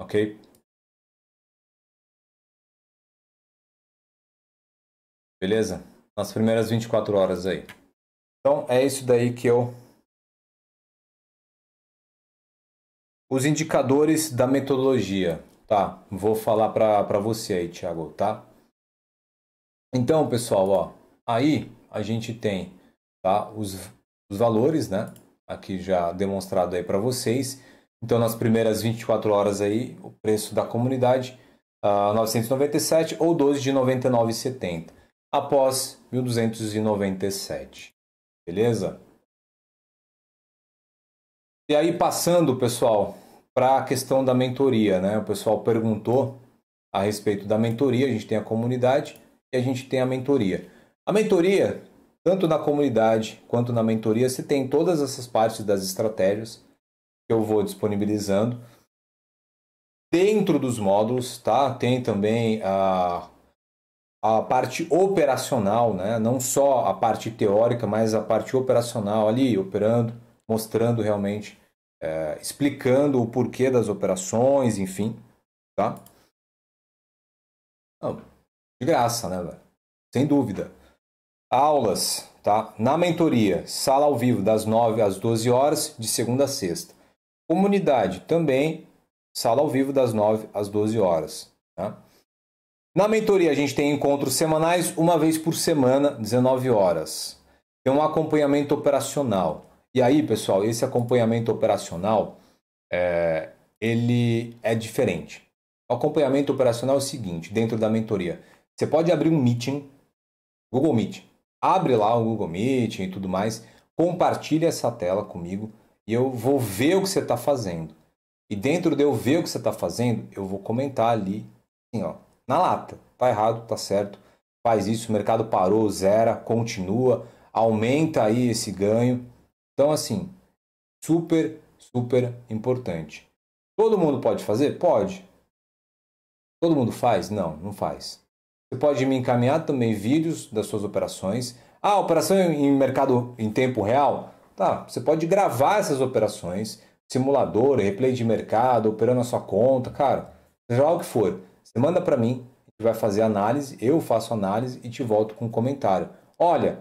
Ok? Beleza? Nas primeiras vinte e quatro horas aí. Então é isso daí que eu. Os indicadores da metodologia, tá? Vou falar para você aí, Thiago, tá? Então, pessoal, ó, aí a gente tem tá, os, os valores, né? Aqui já demonstrado aí para vocês. Então, nas primeiras 24 horas aí, o preço da comunidade, uh, ah, 997 ou 12 de 99,70. Após 1297. Beleza? E aí, passando, pessoal, para a questão da mentoria, né? O pessoal perguntou a respeito da mentoria. A gente tem a comunidade e a gente tem a mentoria. A mentoria, tanto na comunidade quanto na mentoria, você tem todas essas partes das estratégias que eu vou disponibilizando. Dentro dos módulos, tá? Tem também a a parte operacional, né? não só a parte teórica, mas a parte operacional ali, operando, mostrando realmente, é, explicando o porquê das operações, enfim. Tá? de graça, né, velho? Sem dúvida. Aulas, tá? Na mentoria, sala ao vivo das 9 às 12 horas, de segunda a sexta. Comunidade também, sala ao vivo das 9 às 12 horas. Tá? Na mentoria a gente tem encontros semanais, uma vez por semana, 19 horas. Tem um acompanhamento operacional. E aí, pessoal, esse acompanhamento operacional é, ele é diferente. O acompanhamento operacional é o seguinte, dentro da mentoria, você pode abrir um meeting, Google Meet. Abre lá o Google Meet e tudo mais, Compartilhe essa tela comigo e eu vou ver o que você está fazendo. E dentro de eu ver o que você está fazendo, eu vou comentar ali, assim, ó, na lata. Tá errado, tá certo. Faz isso, o mercado parou, zera, continua, aumenta aí esse ganho. Então, assim, super, super importante. Todo mundo pode fazer? Pode. Todo mundo faz? Não, não faz. Você pode me encaminhar também vídeos das suas operações. Ah, operação em mercado em tempo real? Tá, você pode gravar essas operações, simulador, replay de mercado, operando a sua conta, cara, seja lá o que for. Você manda para mim, vai fazer análise, eu faço análise e te volto com um comentário. Olha,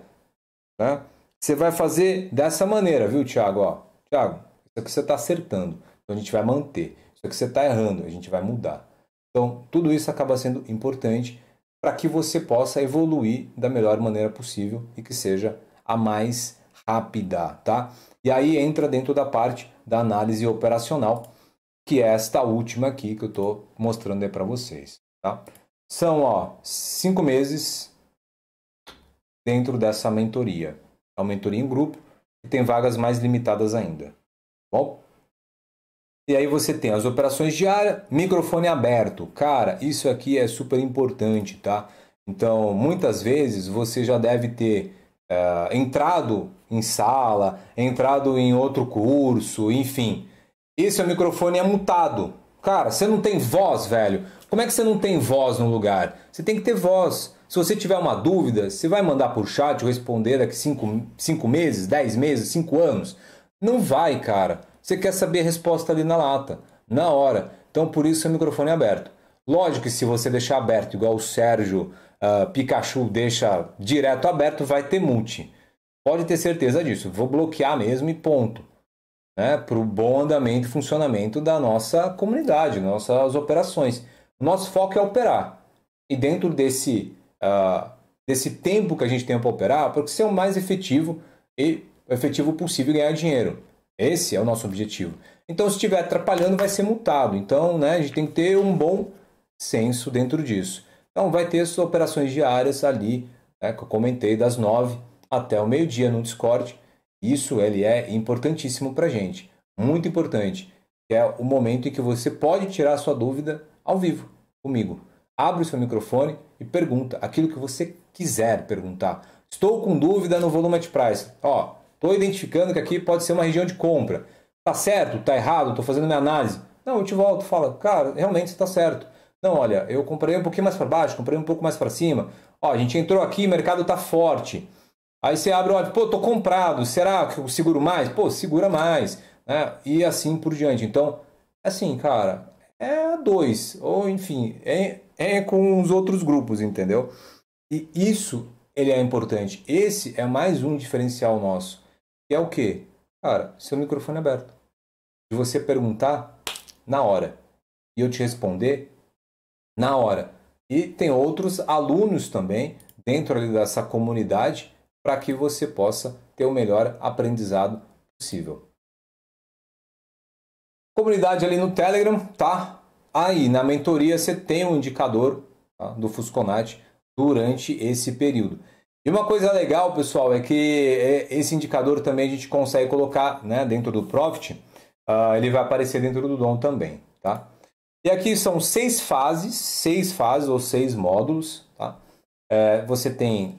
né? Você vai fazer dessa maneira, viu, Thiago? Ó, Thiago, isso aqui você está acertando, então a gente vai manter. Isso aqui você está errando, a gente vai mudar. Então, tudo isso acaba sendo importante para que você possa evoluir da melhor maneira possível e que seja a mais rápida, tá? E aí entra dentro da parte da análise operacional, que é esta última aqui que eu estou mostrando aí para vocês. Tá? São ó, cinco meses dentro dessa mentoria. É uma mentoria em grupo e tem vagas mais limitadas ainda. Tá bom? E aí você tem as operações diárias, microfone aberto. Cara, isso aqui é super importante, tá? Então, muitas vezes você já deve ter eh, entrado em sala, entrado em outro curso, enfim esse é o microfone é mutado. Cara, você não tem voz, velho. Como é que você não tem voz no lugar? Você tem que ter voz. Se você tiver uma dúvida, você vai mandar por chat ou responder daqui 5 meses, 10 meses, 5 anos? Não vai, cara. Você quer saber a resposta ali na lata, na hora. Então, por isso, seu é microfone é aberto. Lógico que se você deixar aberto, igual o Sérgio uh, Pikachu deixa direto aberto, vai ter multi. Pode ter certeza disso. Vou bloquear mesmo e ponto né, para o bom andamento e funcionamento da nossa comunidade, nossas operações. nosso foco é operar. E dentro desse, uh, desse tempo que a gente tem para operar, para ser o mais efetivo e efetivo possível ganhar dinheiro. Esse é o nosso objetivo. Então, se estiver atrapalhando, vai ser multado. Então, né, a gente tem que ter um bom senso dentro disso. Então, vai ter suas operações diárias ali, né, que eu comentei, das nove até o meio-dia no Discord isso ele é importantíssimo para gente, muito importante, que é o momento em que você pode tirar sua dúvida ao vivo comigo. Abre o seu microfone e pergunta aquilo que você quiser perguntar. Estou com dúvida no volume de price. Ó, estou identificando que aqui pode ser uma região de compra. Tá certo? Tá errado? Estou fazendo minha análise. Não, eu te volto, fala, cara, realmente está certo. Não, olha, eu comprei um pouquinho mais para baixo, comprei um pouco mais para cima. Ó, a gente entrou aqui, o mercado está forte. Aí você abre o olho, pô, tô comprado, será que eu seguro mais? Pô, segura mais, né? E assim por diante. Então, assim, cara, é dois, ou enfim, é, é com os outros grupos, entendeu? E isso, ele é importante. Esse é mais um diferencial nosso. Que é o quê? Cara, seu microfone é aberto. Se você perguntar, na hora. E eu te responder, na hora. E tem outros alunos também, dentro ali dessa comunidade, para que você possa ter o melhor aprendizado possível. Comunidade ali no Telegram, tá? Aí na mentoria você tem um indicador tá? do Fusconat durante esse período. E uma coisa legal, pessoal, é que é, esse indicador também a gente consegue colocar né, dentro do Profit. Uh, ele vai aparecer dentro do Dom também, tá? E aqui são seis fases, seis fases ou seis módulos, tá? É, você tem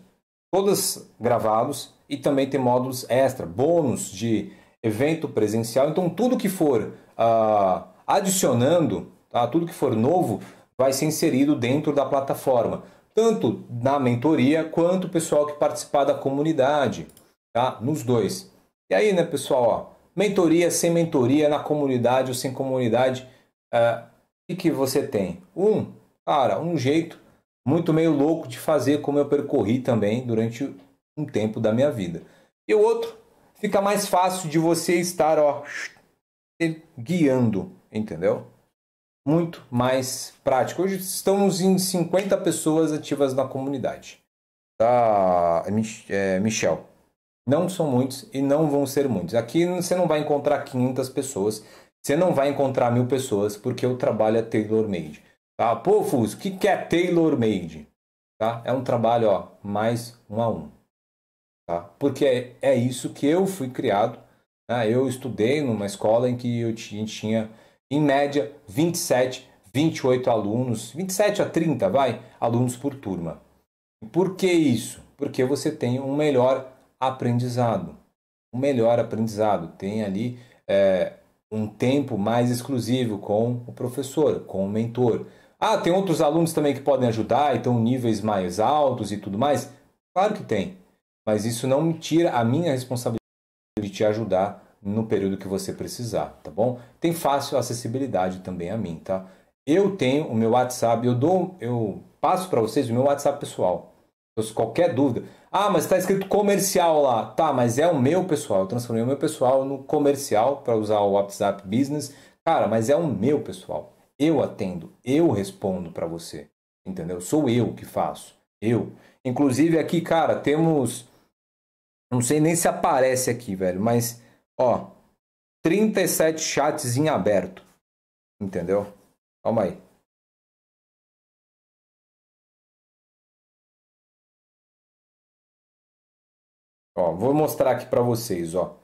todas gravados e também tem módulos extra, bônus de evento presencial. Então tudo que for uh, adicionando, tá? tudo que for novo, vai ser inserido dentro da plataforma, tanto na mentoria quanto o pessoal que participar da comunidade, tá? Nos dois. E aí, né, pessoal? Ó, mentoria sem mentoria na comunidade ou sem comunidade, uh, o que, que você tem? Um, cara, um jeito muito meio louco de fazer como eu percorri também durante um tempo da minha vida. E o outro, fica mais fácil de você estar ó, guiando, entendeu? Muito mais prático. Hoje estamos em 50 pessoas ativas na comunidade. Tá, é, é, Michel? Não são muitos e não vão ser muitos. Aqui você não vai encontrar 500 pessoas, você não vai encontrar mil pessoas, porque eu trabalho a é tailor-made. Tá? Pô, Fus, o que, que é Taylor Made? Tá? É um trabalho ó, mais um a um. Tá? Porque é, é isso que eu fui criado. Né? Eu estudei numa escola em que eu tinha, em média, 27, 28 alunos, 27 a 30, vai, alunos por turma. Por que isso? Porque você tem um melhor aprendizado. Um melhor aprendizado. Tem ali é, um tempo mais exclusivo com o professor, com o mentor. Ah, tem outros alunos também que podem ajudar, então níveis mais altos e tudo mais? Claro que tem. Mas isso não me tira a minha responsabilidade de te ajudar no período que você precisar, tá bom? Tem fácil acessibilidade também a mim, tá? Eu tenho o meu WhatsApp, eu dou, eu passo para vocês o meu WhatsApp pessoal. Então, se qualquer dúvida, ah, mas está escrito comercial lá, tá? Mas é o meu pessoal. Eu transformei o meu pessoal no comercial para usar o WhatsApp Business, cara. Mas é o meu pessoal. Eu atendo, eu respondo para você, entendeu? Sou eu que faço, eu. Inclusive aqui, cara, temos, não sei nem se aparece aqui, velho, mas ó, 37 chats em aberto, entendeu? Calma aí. Ó, vou mostrar aqui para vocês, ó.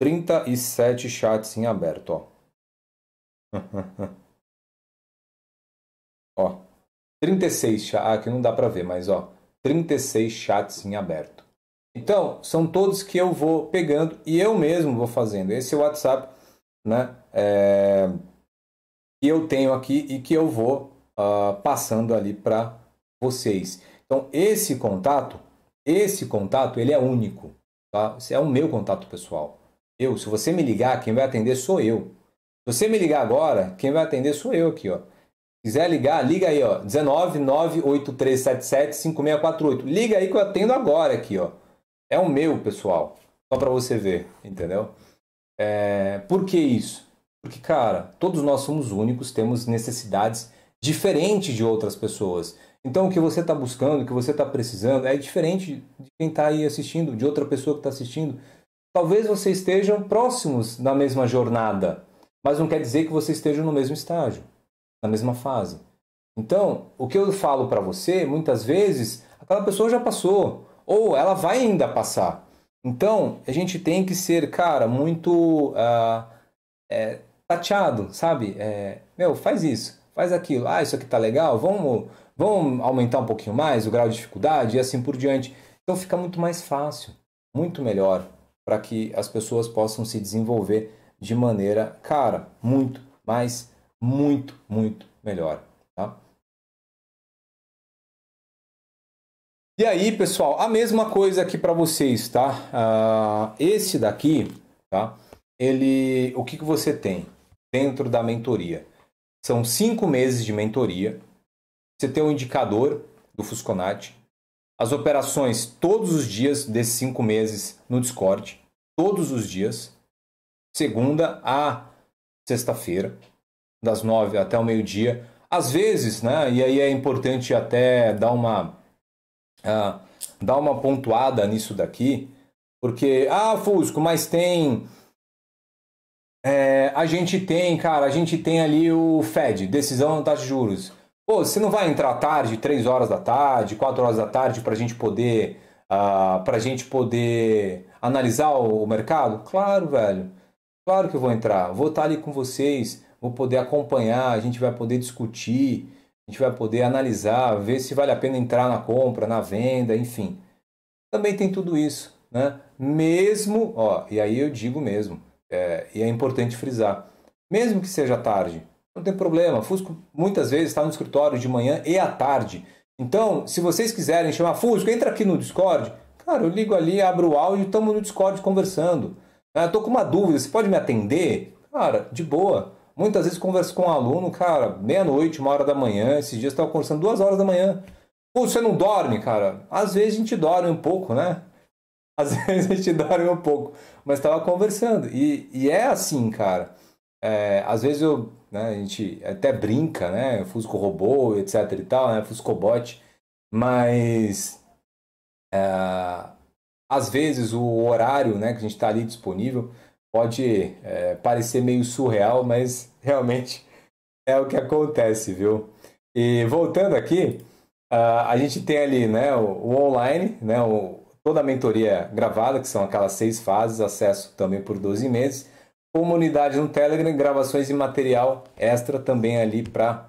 37 chats em aberto, ó. Ó, 36 chats. Ah, aqui não dá para ver, mas ó, 36 chats em aberto. Então, são todos que eu vou pegando e eu mesmo vou fazendo. Esse WhatsApp, né? É, que eu tenho aqui e que eu vou uh, passando ali para vocês. Então, esse contato, esse contato, ele é único. Tá? Esse é o meu contato pessoal. Eu, se você me ligar, quem vai atender sou eu. Se você me ligar agora, quem vai atender sou eu aqui, ó. Quiser ligar, liga aí, ó. 19983775648. Liga aí que eu atendo agora aqui, ó. É o meu, pessoal. Só para você ver, entendeu? É... Por que isso? Porque, cara, todos nós somos únicos, temos necessidades diferentes de outras pessoas. Então, o que você está buscando, o que você está precisando, é diferente de quem está aí assistindo, de outra pessoa que está assistindo. Talvez vocês estejam próximos na mesma jornada, mas não quer dizer que vocês estejam no mesmo estágio na mesma fase. Então, o que eu falo para você, muitas vezes, aquela pessoa já passou, ou ela vai ainda passar. Então, a gente tem que ser, cara, muito uh, é, tateado, sabe? É, meu, faz isso, faz aquilo. Ah, isso aqui tá legal, vamos, vamos aumentar um pouquinho mais o grau de dificuldade e assim por diante. Então, fica muito mais fácil, muito melhor para que as pessoas possam se desenvolver de maneira, cara, muito mais muito, muito melhor. Tá? E aí, pessoal, a mesma coisa aqui para vocês, tá? Uh, esse daqui, tá? Ele, o que, que você tem dentro da mentoria? São cinco meses de mentoria. Você tem um indicador do Fusconat, as operações todos os dias desses cinco meses no Discord, todos os dias, segunda a sexta-feira, das nove até o meio-dia. Às vezes, né? E aí é importante até dar uma, uh, dar uma pontuada nisso daqui, porque, ah, Fusco, mas tem. É, a gente tem, cara, a gente tem ali o Fed, decisão da taxa de juros. Pô, você não vai entrar tarde, três horas da tarde, quatro horas da tarde, para a gente poder. Uh, ah, para a gente poder analisar o, mercado? Claro, velho. Claro que eu vou entrar. Vou estar tá ali com vocês vou poder acompanhar, a gente vai poder discutir, a gente vai poder analisar, ver se vale a pena entrar na compra, na venda, enfim. Também tem tudo isso, né? Mesmo, ó, e aí eu digo mesmo, é, e é importante frisar, mesmo que seja tarde, não tem problema. Fusco muitas vezes está no escritório de manhã e à tarde. Então, se vocês quiserem chamar Fusco, entra aqui no Discord. Cara, eu ligo ali, abro o áudio e estamos no Discord conversando. Ah, tô com uma dúvida, você pode me atender? Cara, de boa. Muitas vezes converso com um aluno, cara, meia-noite, uma hora da manhã, esses dias estava conversando duas horas da manhã. Pô, você não dorme, cara? Às vezes a gente dorme um pouco, né? Às vezes a gente dorme um pouco, mas estava conversando. E, e é assim, cara. É, às vezes eu, né, a gente até brinca, né? Fusco robô, etc e tal, né? bot. Mas é, às vezes o horário né, que a gente está ali disponível pode é, parecer meio surreal, mas realmente é o que acontece, viu? E voltando aqui, uh, a gente tem ali né, o, o online, né, o, toda a mentoria gravada, que são aquelas seis fases, acesso também por 12 meses, comunidade no Telegram, gravações e material extra também ali para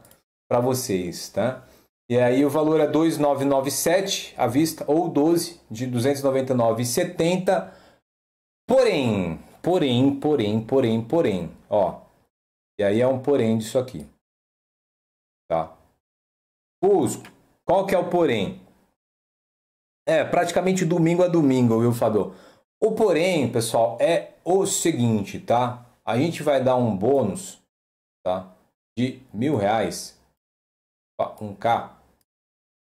vocês, tá? E aí o valor é 2,997 à vista ou 12 de 299,70. Porém, Porém, porém, porém, porém. Ó. E aí é um porém disso aqui. Tá? Os, qual que é o porém? É, praticamente domingo a é domingo, viu, Fábio? O porém, pessoal, é o seguinte, tá? A gente vai dar um bônus, tá? De mil reais, um K,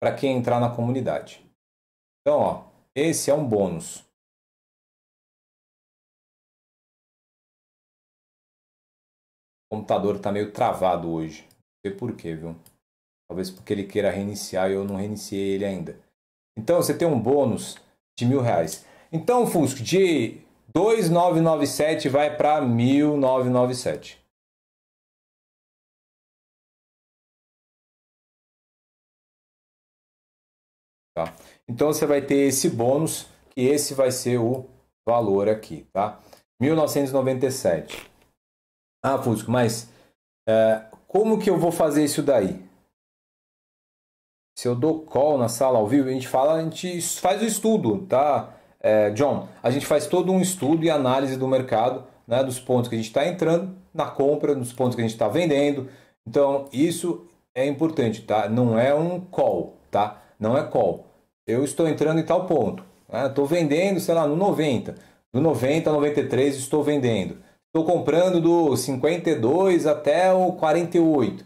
para quem entrar na comunidade. Então, ó, esse é um bônus. O computador está meio travado hoje. Não sei quê, viu? Talvez porque ele queira reiniciar e eu não reiniciei ele ainda. Então você tem um bônus de mil reais. Então, Fusco, de 2,997 vai para 1,997. Tá? Então você vai ter esse bônus, que esse vai ser o valor aqui, tá? 1997. Ah, Fusco, mas é, como que eu vou fazer isso daí? Se eu dou call na sala ao vivo, a gente fala, a gente faz o estudo, tá, é, John? A gente faz todo um estudo e análise do mercado, né, dos pontos que a gente está entrando na compra, dos pontos que a gente está vendendo. Então, isso é importante, tá? Não é um call, tá? Não é call. Eu estou entrando em tal ponto. Estou né? vendendo, sei lá, no 90. Do 90 a 93 estou vendendo estou comprando do 52 até o 48.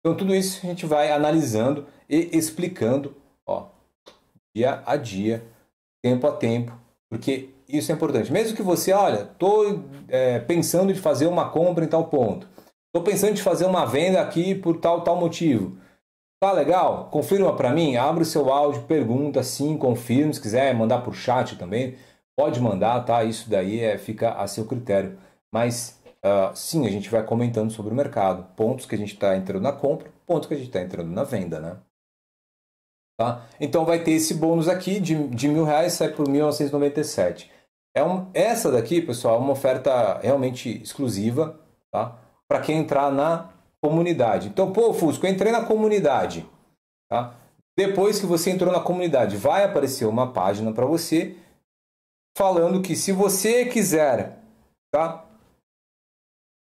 Então tudo isso a gente vai analisando e explicando, ó, dia a dia, tempo a tempo, porque isso é importante. Mesmo que você, olha, estou é, pensando de fazer uma compra em tal ponto, estou pensando de fazer uma venda aqui por tal tal motivo. Tá legal? Confirma para mim, abre o seu áudio, pergunta, sim, confirma. Se quiser mandar por chat também, pode mandar, tá? Isso daí é, fica a seu critério. Mas uh, sim, a gente vai comentando sobre o mercado, pontos que a gente está entrando na compra, pontos que a gente está entrando na venda, né? Tá? Então vai ter esse bônus aqui de, de mil reais sai por 1997. É um, essa daqui, pessoal, é uma oferta realmente exclusiva, tá? Para quem entrar na comunidade. Então, pô, Fusco, eu entrei na comunidade, tá? Depois que você entrou na comunidade, vai aparecer uma página para você falando que se você quiser, tá?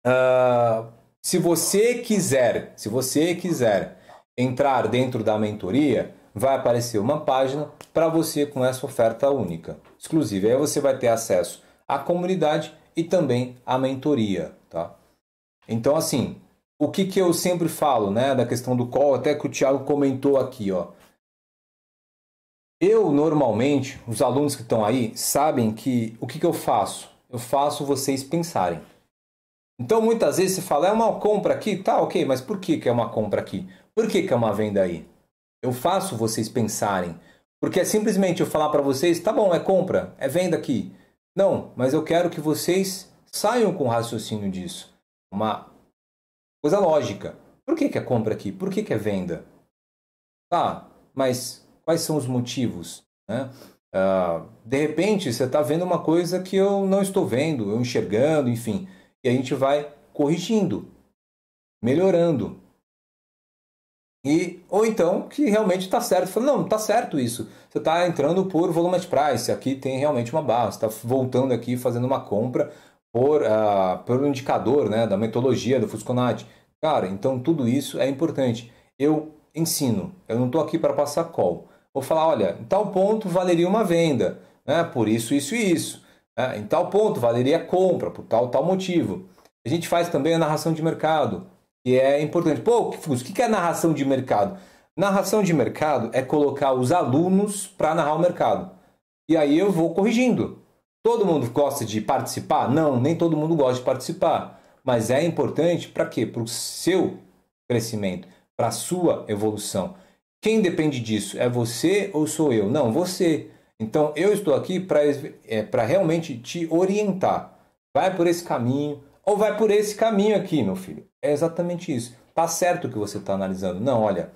Uh, se você quiser, se você quiser entrar dentro da mentoria, vai aparecer uma página para você com essa oferta única, exclusiva. Aí você vai ter acesso à comunidade e também à mentoria, tá? Então assim, o que, que eu sempre falo, né, da questão do call, até que o Thiago comentou aqui, ó. Eu normalmente, os alunos que estão aí sabem que o que, que eu faço? Eu faço vocês pensarem. Então muitas vezes se fala, é uma compra aqui, tá ok, mas por que, que é uma compra aqui? Por que, que é uma venda aí? Eu faço vocês pensarem. Porque é simplesmente eu falar para vocês, tá bom, é compra, é venda aqui. Não, mas eu quero que vocês saiam com o raciocínio disso. Uma coisa lógica. Por que, que é compra aqui? Por que, que é venda? Tá, mas quais são os motivos? Né? Uh, de repente você está vendo uma coisa que eu não estou vendo, eu enxergando, enfim. E a gente vai corrigindo, melhorando. E, ou então que realmente está certo. Fala, não, está certo isso. Você está entrando por volume price. Aqui tem realmente uma barra. Você está voltando aqui fazendo uma compra por, uh, por um indicador né, da metodologia do Fusconati. Cara, então tudo isso é importante. Eu ensino. Eu não estou aqui para passar call. Vou falar, olha, em tal ponto valeria uma venda. Né, por isso, isso e isso. Né? em tal ponto valeria a compra, por tal tal motivo. A gente faz também a narração de mercado, que é importante. Pô, o que é narração de mercado? Narração de mercado é colocar os alunos para narrar o mercado. E aí eu vou corrigindo. Todo mundo gosta de participar? Não, nem todo mundo gosta de participar. Mas é importante para quê? Para o seu crescimento, para a sua evolução. Quem depende disso? É você ou sou eu? Não, você. Então eu estou aqui para é, realmente te orientar. Vai por esse caminho ou vai por esse caminho aqui, meu filho. É exatamente isso. Tá certo o que você está analisando. Não, olha,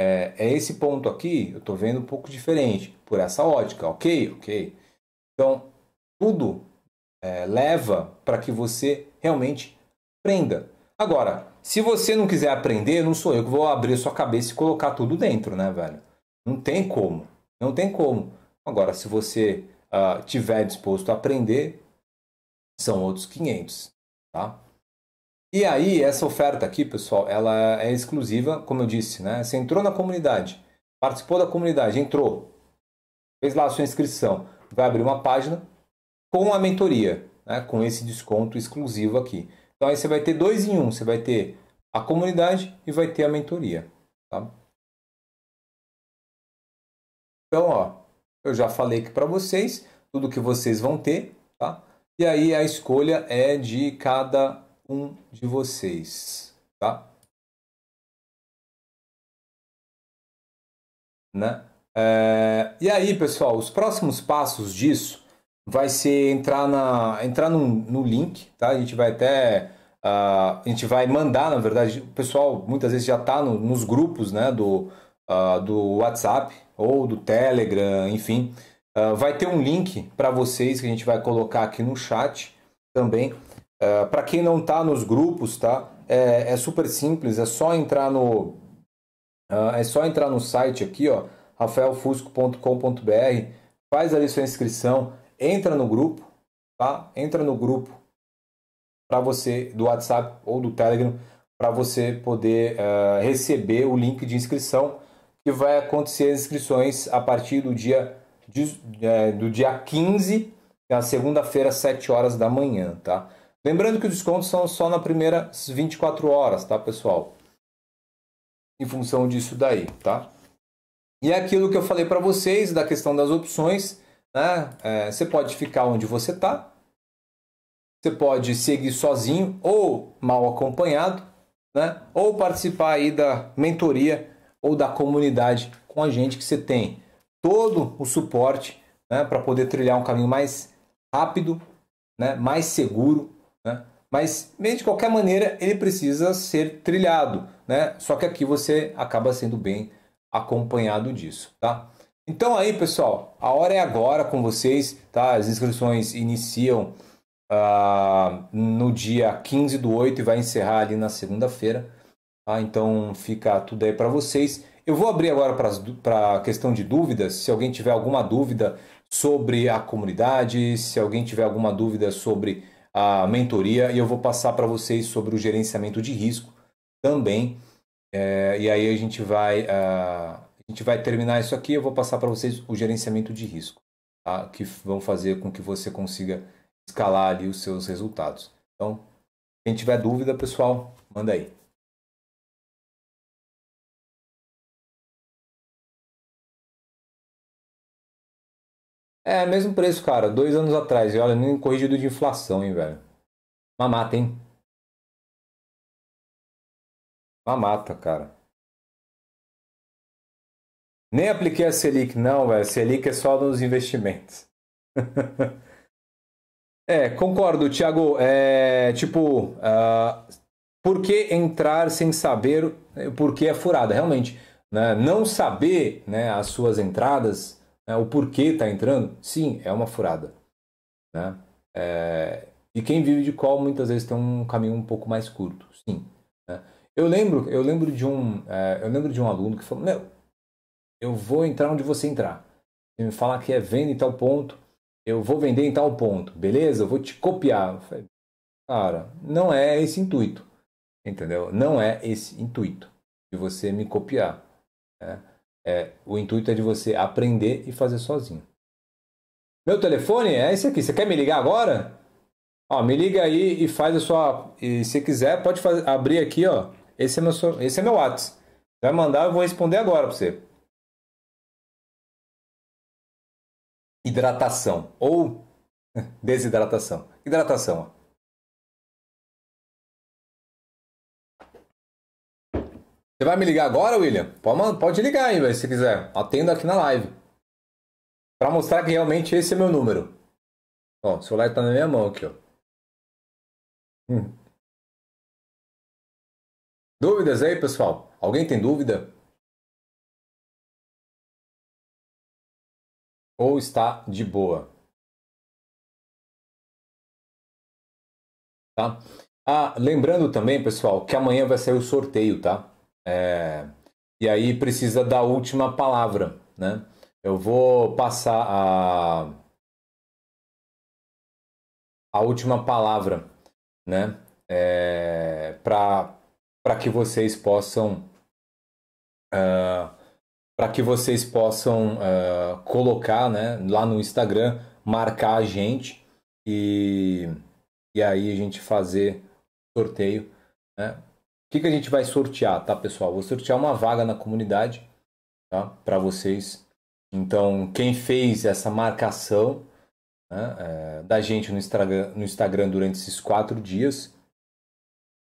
é, é, esse ponto aqui, eu estou vendo um pouco diferente, por essa ótica, ok? Ok. Então, tudo é, leva para que você realmente aprenda. Agora, se você não quiser aprender, não sou eu que vou abrir sua cabeça e colocar tudo dentro, né, velho? Não tem como. Não tem como. Agora, se você uh, tiver disposto a aprender, são outros 500, tá? E aí, essa oferta aqui, pessoal, ela é exclusiva, como eu disse, né? Você entrou na comunidade, participou da comunidade, entrou, fez lá a sua inscrição, vai abrir uma página com a mentoria, né? com esse desconto exclusivo aqui. Então, aí você vai ter dois em um, você vai ter a comunidade e vai ter a mentoria, tá? Então, ó, eu já falei aqui para vocês, tudo que vocês vão ter, tá? E aí a escolha é de cada um de vocês, tá? Né? É... e aí, pessoal, os próximos passos disso vai ser entrar na entrar no, no link, tá? A gente vai até uh, a gente vai mandar, na verdade, o pessoal muitas vezes já está no, nos grupos, né, do uh, do WhatsApp ou do Telegram, enfim, uh, vai ter um link para vocês que a gente vai colocar aqui no chat também. Uh, ah, para quem não está nos grupos, tá? É, é, super simples, é só entrar no é só entrar no site aqui, ó, rafaelfusco.com.br, faz ali sua inscrição, entra no grupo, tá? Entra no grupo para você do WhatsApp ou do Telegram para você poder uh, receber o link de inscrição que vai acontecer as inscrições a partir do dia, é, do dia 15, na é segunda-feira, 7 horas da manhã, tá? Lembrando que os descontos são só nas primeiras 24 horas, tá, pessoal? Em função disso daí, tá? E é aquilo que eu falei para vocês da questão das opções, né? É, você pode ficar onde você tá, você pode seguir sozinho ou mal acompanhado, né? Ou participar aí da mentoria ou da comunidade com a gente que você tem todo o suporte né, para poder trilhar um caminho mais rápido, né, mais seguro, né? mas de qualquer maneira ele precisa ser trilhado, né? Só que aqui você acaba sendo bem acompanhado disso, tá? Então aí pessoal, a hora é agora com vocês, tá? As inscrições iniciam ah, no dia 15 do 8 e vai encerrar ali na segunda-feira. Ah, então fica tudo aí para vocês. Eu vou abrir agora para a questão de dúvidas. Se alguém tiver alguma dúvida sobre a comunidade, se alguém tiver alguma dúvida sobre a mentoria, e eu vou passar para vocês sobre o gerenciamento de risco também. É, e aí a gente vai a, ah, a gente vai terminar isso aqui. Eu vou passar para vocês o gerenciamento de risco, tá? que vão fazer com que você consiga escalar ali os seus resultados. Então, quem tiver dúvida, pessoal, manda aí. É, mesmo preço, cara. Dois anos atrás. E olha, nem corrigido de inflação, hein, velho. Mamata, hein? Mamata, cara. Nem apliquei a Selic, não, velho. Selic é só nos investimentos. é, concordo, Thiago. É, tipo, uh, por que entrar sem saber por que é furada? Realmente, né? não saber né, as suas entradas né? O porquê está entrando, sim, é uma furada. Né? É... E quem vive de call muitas vezes tem um caminho um pouco mais curto, sim. Né? Eu lembro, eu lembro de um, é, eu lembro de um aluno que falou, meu, eu vou entrar onde você entrar. Você me falar que é venda em tal ponto, eu vou vender em tal ponto, beleza? Eu vou te copiar. Falei, Cara, não é esse intuito, entendeu? Não é esse intuito de você me copiar. Né? É, o intuito é de você aprender e fazer sozinho. Meu telefone é esse aqui. Você quer me ligar agora? Ó, me liga aí e faz a sua. E se quiser, pode fazer, abrir aqui, ó. Esse é meu, esse é meu WhatsApp. Vai mandar, eu vou responder agora para você. Hidratação ou desidratação. Hidratação. Você vai me ligar agora, William? Pode, ligar aí, se quiser. Atendo aqui na live. Pra mostrar que realmente esse é meu número. Ó, o celular tá na minha mão aqui, ó. Hum. Dúvidas aí, pessoal? Alguém tem dúvida? Ou está de boa? Tá? Ah, lembrando também, pessoal, que amanhã vai sair o sorteio, tá? É, e aí precisa da última palavra, né? Eu vou passar a, a última palavra, né? É, para que vocês possam uh, para que vocês possam uh, colocar, né? Lá no Instagram, marcar a gente e e aí a gente fazer sorteio, né? O que, que a gente vai sortear, tá, pessoal? Vou sortear uma vaga na comunidade, tá? Para vocês. Então, quem fez essa marcação né, é, da gente no Instagram, no Instagram durante esses quatro dias,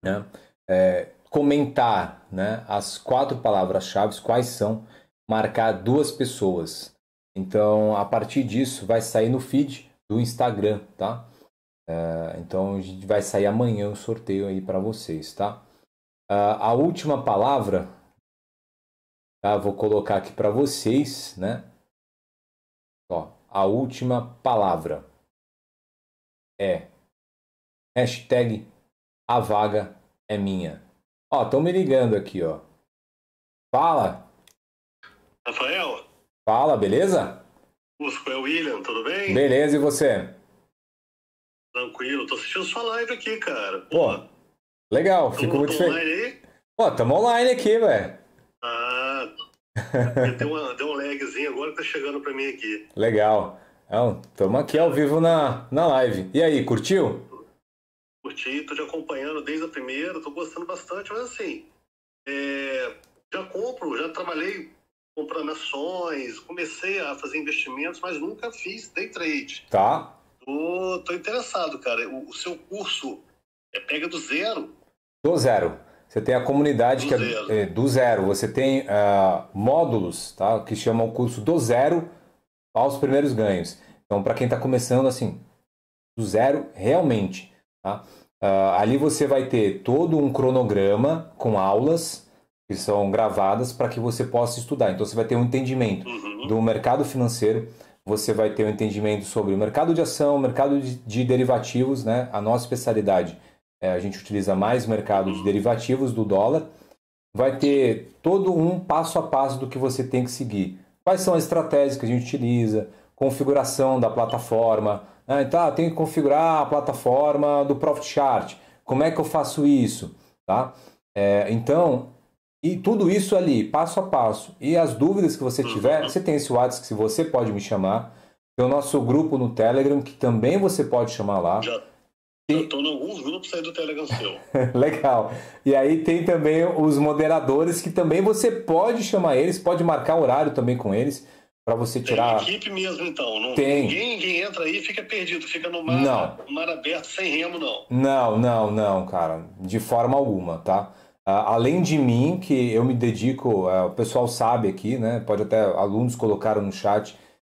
né? É, comentar né, as quatro palavras-chave, quais são, marcar duas pessoas. Então, a partir disso, vai sair no feed do Instagram, tá? É, então, vai sair amanhã o sorteio aí para vocês, tá? Ah, a última palavra, tá? Vou colocar aqui para vocês, né? Ó, a última palavra é hashtag a vaga é minha. Ó, estão me ligando aqui, ó. Fala. Rafael. Fala, beleza? Busco, é o William, tudo bem? Beleza, e você? Tranquilo, tô assistindo sua live aqui, cara. Pô, Pô Legal, fico muito feliz. Pô, tamo online aqui, velho. Ah, deu, uma, deu um lagzinho agora tá chegando pra mim aqui. Legal. Então, tamo aqui ao vivo na, na live. E aí, curtiu? Curti, tô te acompanhando desde a primeira, tô gostando bastante, mas assim, é, já compro, já trabalhei comprando ações, comecei a fazer investimentos, mas nunca fiz day trade. Tá. Tô, tô interessado, cara. O, o seu curso é, pega do zero do zero. Você tem a comunidade do que é zero. É, do zero. Você tem uh, módulos, tá? Que chamam o curso do zero aos primeiros ganhos. Então, para quem está começando assim, do zero realmente, tá? Uh, ali você vai ter todo um cronograma com aulas que são gravadas para que você possa estudar. Então, você vai ter um entendimento uhum. do mercado financeiro, você vai ter um entendimento sobre o mercado de ação, mercado de, de derivativos, né? A nossa especialidade é, a gente utiliza mais mercado de derivativos do dólar, vai ter todo um passo a passo do que você tem que seguir. Quais são as estratégias que a gente utiliza, configuração da plataforma. ah Então, ah, tem que configurar a plataforma do Profit Chart. Como é que eu faço isso? Tá? É, então, e tudo isso ali, passo a passo. E as dúvidas que você tiver, você tem esse WhatsApp que você pode me chamar. Tem o nosso grupo no Telegram, que também você pode chamar lá. Já eu em alguns grupos aí do Telegram seu. Legal. E aí tem também os moderadores que também você pode chamar eles, pode marcar horário também com eles para você tirar. Tem equipe mesmo então, não tem. Ninguém, ninguém entra aí e fica perdido, fica no mar, não. mar aberto sem remo não. Não, não, não, cara, de forma alguma, tá? além de mim, que eu me dedico, é, o pessoal sabe aqui, né? Pode até alunos colocaram no chat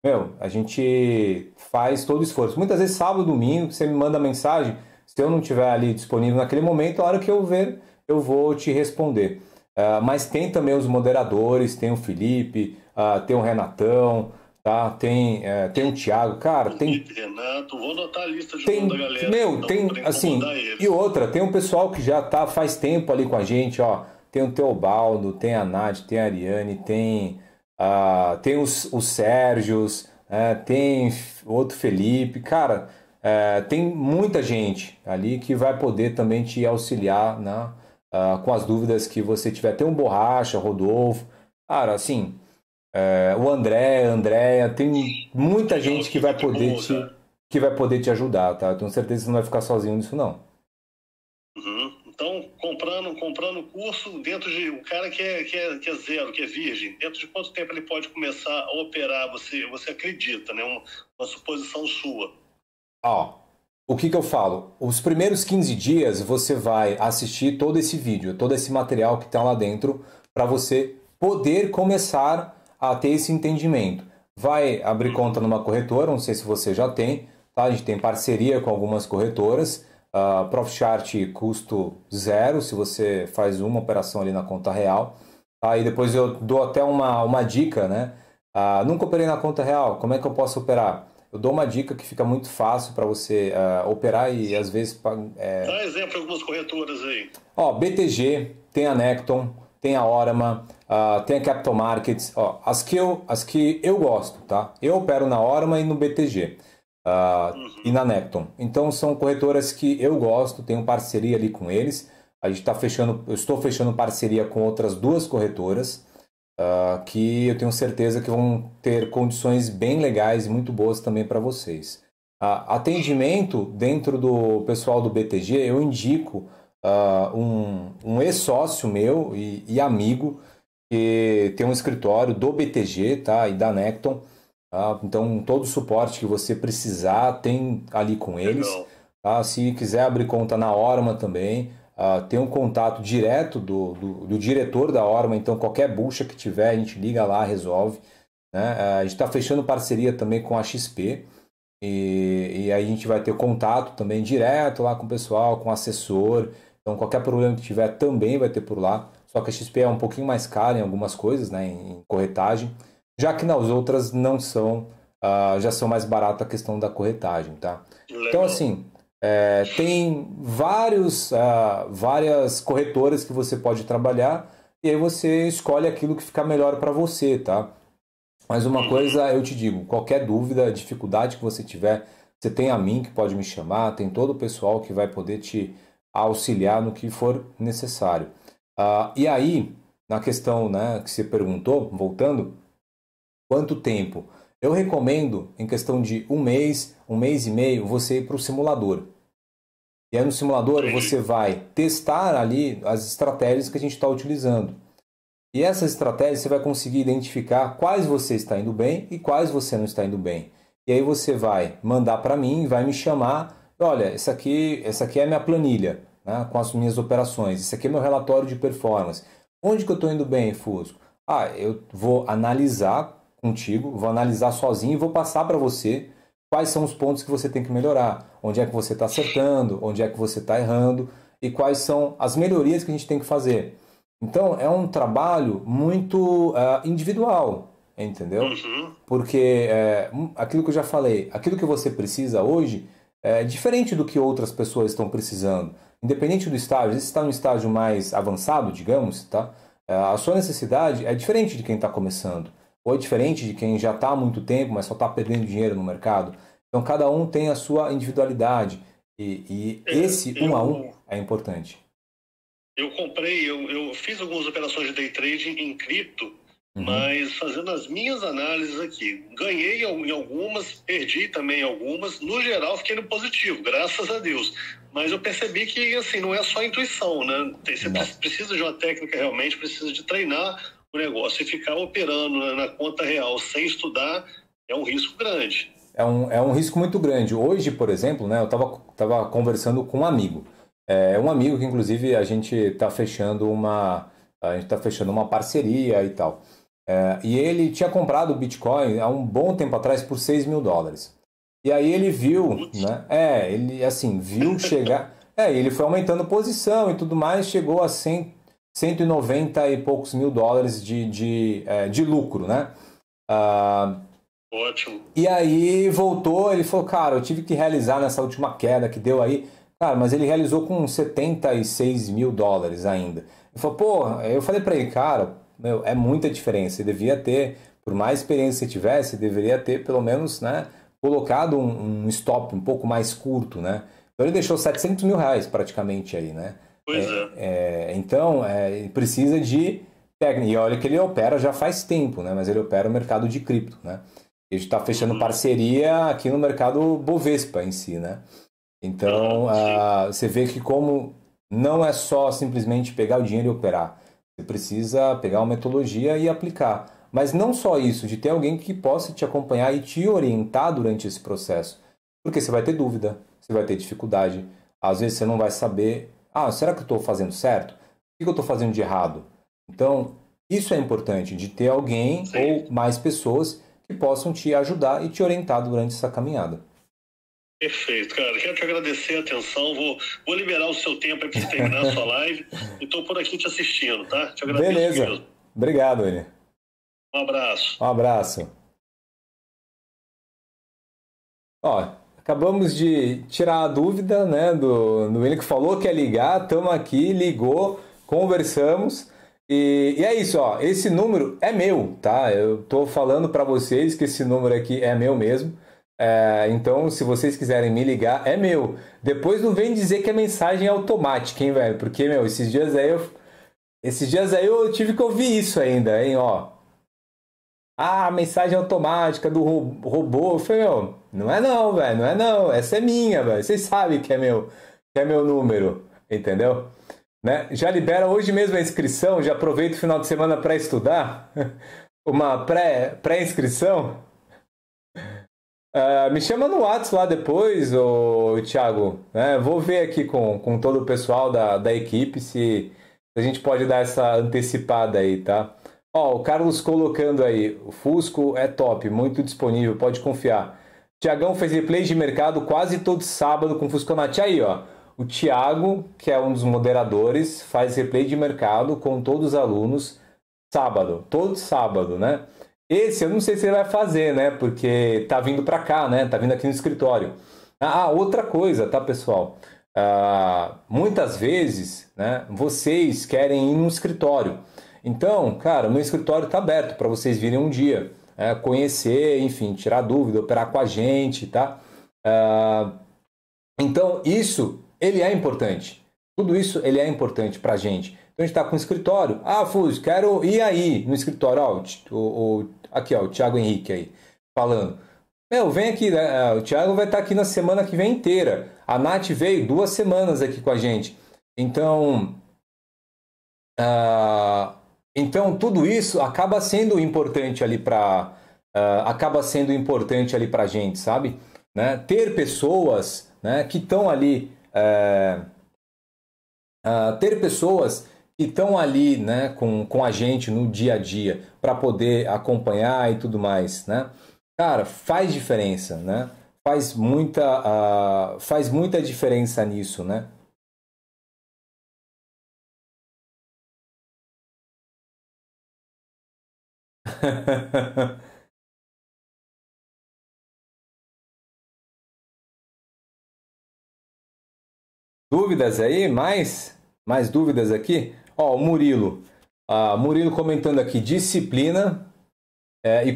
meu, a gente faz todo o esforço. Muitas vezes, sábado, domingo, você me manda mensagem. Se eu não estiver ali disponível naquele momento, a hora que eu ver, eu vou te responder. Uh, mas tem também os moderadores, tem o Felipe, uh, tem o Renatão, tá? Tem, uh, tem o Thiago, cara, o tem. Renato, vou anotar a lista de tem, da galera. Meu, então, tem assim. E outra, tem um pessoal que já tá faz tempo ali com a gente, ó. Tem o Teobaldo, tem a Nath, tem a Ariane, tem Uh, tem os, os Sérgios, né, tem outro Felipe, cara, é, tem muita gente ali que vai poder também te auxiliar né, uh, com as dúvidas que você tiver. Tem um Borracha, Rodolfo, cara, assim, é, o André, Andréia, tem muita gente que vai poder te né? que vai poder te ajudar, tá? Eu tenho certeza que você não vai ficar sozinho nisso não. Então, comprando, comprando curso dentro de o cara que é, que é, que é zero, que é virgem, dentro de quanto tempo ele pode começar a operar? Você, você acredita, né? Uma, uma suposição sua. Ó, oh, o que, que eu falo? Os primeiros 15 dias você vai assistir todo esse vídeo, todo esse material que está lá dentro, para você poder começar a ter esse entendimento. Vai abrir conta numa corretora, não sei se você já tem, tá? A gente tem parceria com algumas corretoras profchart ah, Prof Chart custo zero, se você faz uma operação ali na conta real. Aí tá? ah, depois eu dou até uma, uma dica, né? Ah, nunca operei na conta real, como é que eu posso operar? Eu dou uma dica que fica muito fácil para você ah, operar e às vezes. É... Dá exemplo algumas corretoras aí. Ó, BTG, tem a Necton, tem a Orama, ah, tem a Capital Markets. Ó, as, que eu, as que eu gosto, tá? Eu opero na Orama e no BTG uh, e na Necton. Então são corretoras que eu gosto, tenho parceria ali com eles. A gente está fechando, eu estou fechando parceria com outras duas corretoras uh, que eu tenho certeza que vão ter condições bem legais e muito boas também para vocês. Uh, atendimento dentro do pessoal do BTG, eu indico um, um ex-sócio meu e, e amigo que tem um escritório do BTG tá, e da Necton Tá? Então, todo o suporte que você precisar tem ali com eles. Tá? Se quiser abrir conta na Orma também, uh, tem um contato direto do, do, do, diretor da Orma. Então, qualquer bucha que tiver, a gente liga lá, resolve. Né? Uh, a gente está fechando parceria também com a XP. E, e aí a gente vai ter contato também direto lá com o pessoal, com o assessor. Então, qualquer problema que tiver também vai ter por lá. Só que a XP é um pouquinho mais cara em algumas coisas, né? Em corretagem já que nas outras não são, uh, já são mais barato a questão da corretagem, tá? Então, assim, é, tem vários, uh, várias corretoras que você pode trabalhar e aí você escolhe aquilo que fica melhor para você, tá? Mas uma uhum. coisa eu te digo, qualquer dúvida, dificuldade que você tiver, você tem a mim que pode me chamar, tem todo o pessoal que vai poder te auxiliar no que for necessário. Uh, e aí, na questão né, que você perguntou, voltando, Quanto tempo? Eu recomendo, em questão de um mês, um mês e meio, você ir para o simulador. E aí no simulador você vai testar ali as estratégias que a gente está utilizando. E essas estratégias você vai conseguir identificar quais você está indo bem e quais você não está indo bem. E aí você vai mandar para mim, vai me chamar, olha, essa aqui, essa aqui é a minha planilha né, com as minhas operações, esse aqui é meu relatório de performance. Onde que eu estou indo bem, Fusco? Ah, eu vou analisar contigo, vou analisar sozinho e vou passar para você quais são os pontos que você tem que melhorar, onde é que você está acertando, onde é que você está errando e quais são as melhorias que a gente tem que fazer. Então é um trabalho muito uh, individual, entendeu? Uhum. Porque é, aquilo que eu já falei, aquilo que você precisa hoje é diferente do que outras pessoas estão precisando. Independente do estágio, se está no estágio mais avançado, digamos, tá? Eh, a sua necessidade é diferente de quem está começando ou é diferente de quem já está há muito tempo, mas só está perdendo dinheiro no mercado. Então cada um tem a sua individualidade e, e eu, é, esse um a um é importante. Eu comprei, eu, eu, fiz algumas operações de day trading em cripto, uhum. mas fazendo as minhas análises aqui, ganhei em algumas, perdi também algumas. No geral, fiquei no positivo, graças a Deus. Mas eu percebi que assim não é só intuição, né? Você não. precisa de uma técnica realmente, precisa de treinar o negócio e ficar operando né, na, conta real sem estudar é um risco grande. É um, é um risco muito grande. Hoje, por exemplo, né, eu estava tava conversando com um amigo. É um amigo que, inclusive, a gente está fechando uma. A gente está fechando uma parceria e tal. É, e ele tinha comprado o Bitcoin há um bom tempo atrás por 6 mil dólares. E aí ele viu, né? É, ele assim, viu chegar. É, ele foi aumentando posição e tudo mais, chegou a 100, 190 e poucos mil dólares de, de, é, de lucro, né? Ah, Ótimo. E aí voltou, ele falou, cara, eu tive que realizar nessa última queda que deu aí. Cara, mas ele realizou com 76 mil dólares ainda. Ele falou, pô, eu falei para ele, cara, meu, é muita diferença. Você devia ter, por mais experiência que tivesse, deveria ter pelo menos, né, colocado um, um stop um pouco mais curto, né? Então ele deixou 700 mil reais praticamente aí, né? Pois é. é. é então, é, precisa de técnica. E olha que ele opera já faz tempo, né? Mas ele opera o mercado de cripto, né? Ele está fechando uhum. parceria aqui no mercado Bovespa em si, né? Então, uhum, ah, você vê que como não é só simplesmente pegar o dinheiro e operar. Você precisa pegar uma metodologia e aplicar. Mas não só isso, de ter alguém que possa te acompanhar e te orientar durante esse processo. Porque você vai ter dúvida, você vai ter dificuldade. Às vezes você não vai saber ah, será que eu estou fazendo certo? O que eu estou fazendo de errado? Então, isso é importante, de ter alguém Sim. ou mais pessoas que possam te ajudar e te orientar durante essa caminhada. Perfeito, cara. Quero te agradecer a atenção. Vou, vou liberar o seu tempo para você terminar a sua live. Estou por aqui te assistindo, tá? Te agradeço. Beleza. Mesmo. Obrigado, William. Um abraço. Um abraço. Ó, Acabamos de tirar a dúvida né, do, do que falou que ia ligar, estamos aqui, ligou, conversamos. E, e, é isso, ó. Esse número é meu, tá? Eu tô falando para vocês que esse número aqui é meu mesmo. É, então, se vocês quiserem me ligar, é meu. Depois não vem dizer que é mensagem automática, hein, velho? Porque, meu, esses dias aí eu. Esses dias aí eu tive que ouvir isso ainda, hein, ó ah, mensagem automática do robô. Eu falei, meu, não é não, velho, não é não. Essa é minha, velho. Vocês sabem que é meu, que é meu número, entendeu? Né? Já libera hoje mesmo a inscrição, já aproveita o final de semana para estudar. Uma pré-inscrição. pré inscrição Uh, ah, me chama no Whats lá depois, ô, Thiago. Né? Vou ver aqui com, com todo o pessoal da, da equipe se a gente pode dar essa antecipada aí, tá? Ó, o Carlos colocando aí, o Fusco é top, muito disponível, pode confiar. Tiagão fez replay de mercado quase todo sábado com Fusconati. Aí, ó, o Tiago, que é um dos moderadores, faz replay de mercado com todos os alunos sábado, todo sábado, né? Esse eu não sei se ele vai fazer, né? Porque tá vindo para cá, né? Tá vindo aqui no escritório. Ah, ah, outra coisa, tá, pessoal? Ah, muitas vezes, né? Vocês querem ir no escritório. Então, cara, meu escritório está aberto para vocês virem um dia é, conhecer, enfim, tirar dúvida, operar com a gente, tá? É, então, isso, ele é importante. Tudo isso, ele é importante para a gente. Então, a gente está com o escritório. Ah, Fuz, quero ir aí no escritório. Ó, o, o, aqui, ó, o Thiago Henrique aí, falando. Meu, vem aqui, né? É, o Thiago vai estar tá aqui na semana que vem inteira. A Nath veio duas semanas aqui com a gente. Então, uh, então tudo isso acaba sendo importante ali para uh, ah, acaba sendo importante ali para gente, sabe? Né? Ter pessoas, né, que estão ali uh, uh, ter pessoas que estão ali, né, com, com a gente no dia a dia para poder acompanhar e tudo mais, né? Cara, faz diferença, né? Faz muita ah, faz muita diferença nisso, né? dúvidas aí? Mais? Mais dúvidas aqui? Ó, o Murilo. Ah, Murilo comentando aqui, disciplina é, e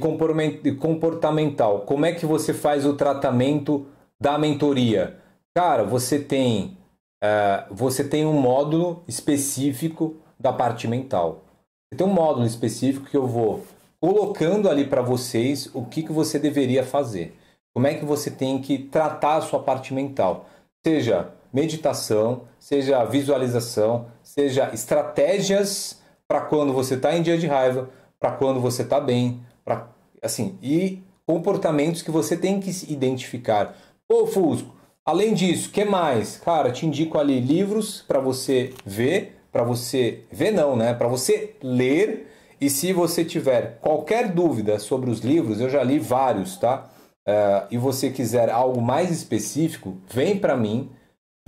comportamental. Como é que você faz o tratamento da mentoria? Cara, você tem, é, você tem um módulo específico da parte mental. Você tem um módulo específico que eu vou colocando ali para vocês o que, que você deveria fazer. Como é que você tem que tratar a sua parte mental. Seja meditação, seja visualização, seja estratégias para quando você está em dia de raiva, para quando você está bem, pra, assim, e comportamentos que você tem que identificar. Ô Fusco, além disso, que mais? Cara, te indico ali livros para você ver, para você ver não, né? Para você ler e se você tiver qualquer dúvida sobre os livros, eu já li vários, tá? Uh, e você quiser algo mais específico, vem para mim,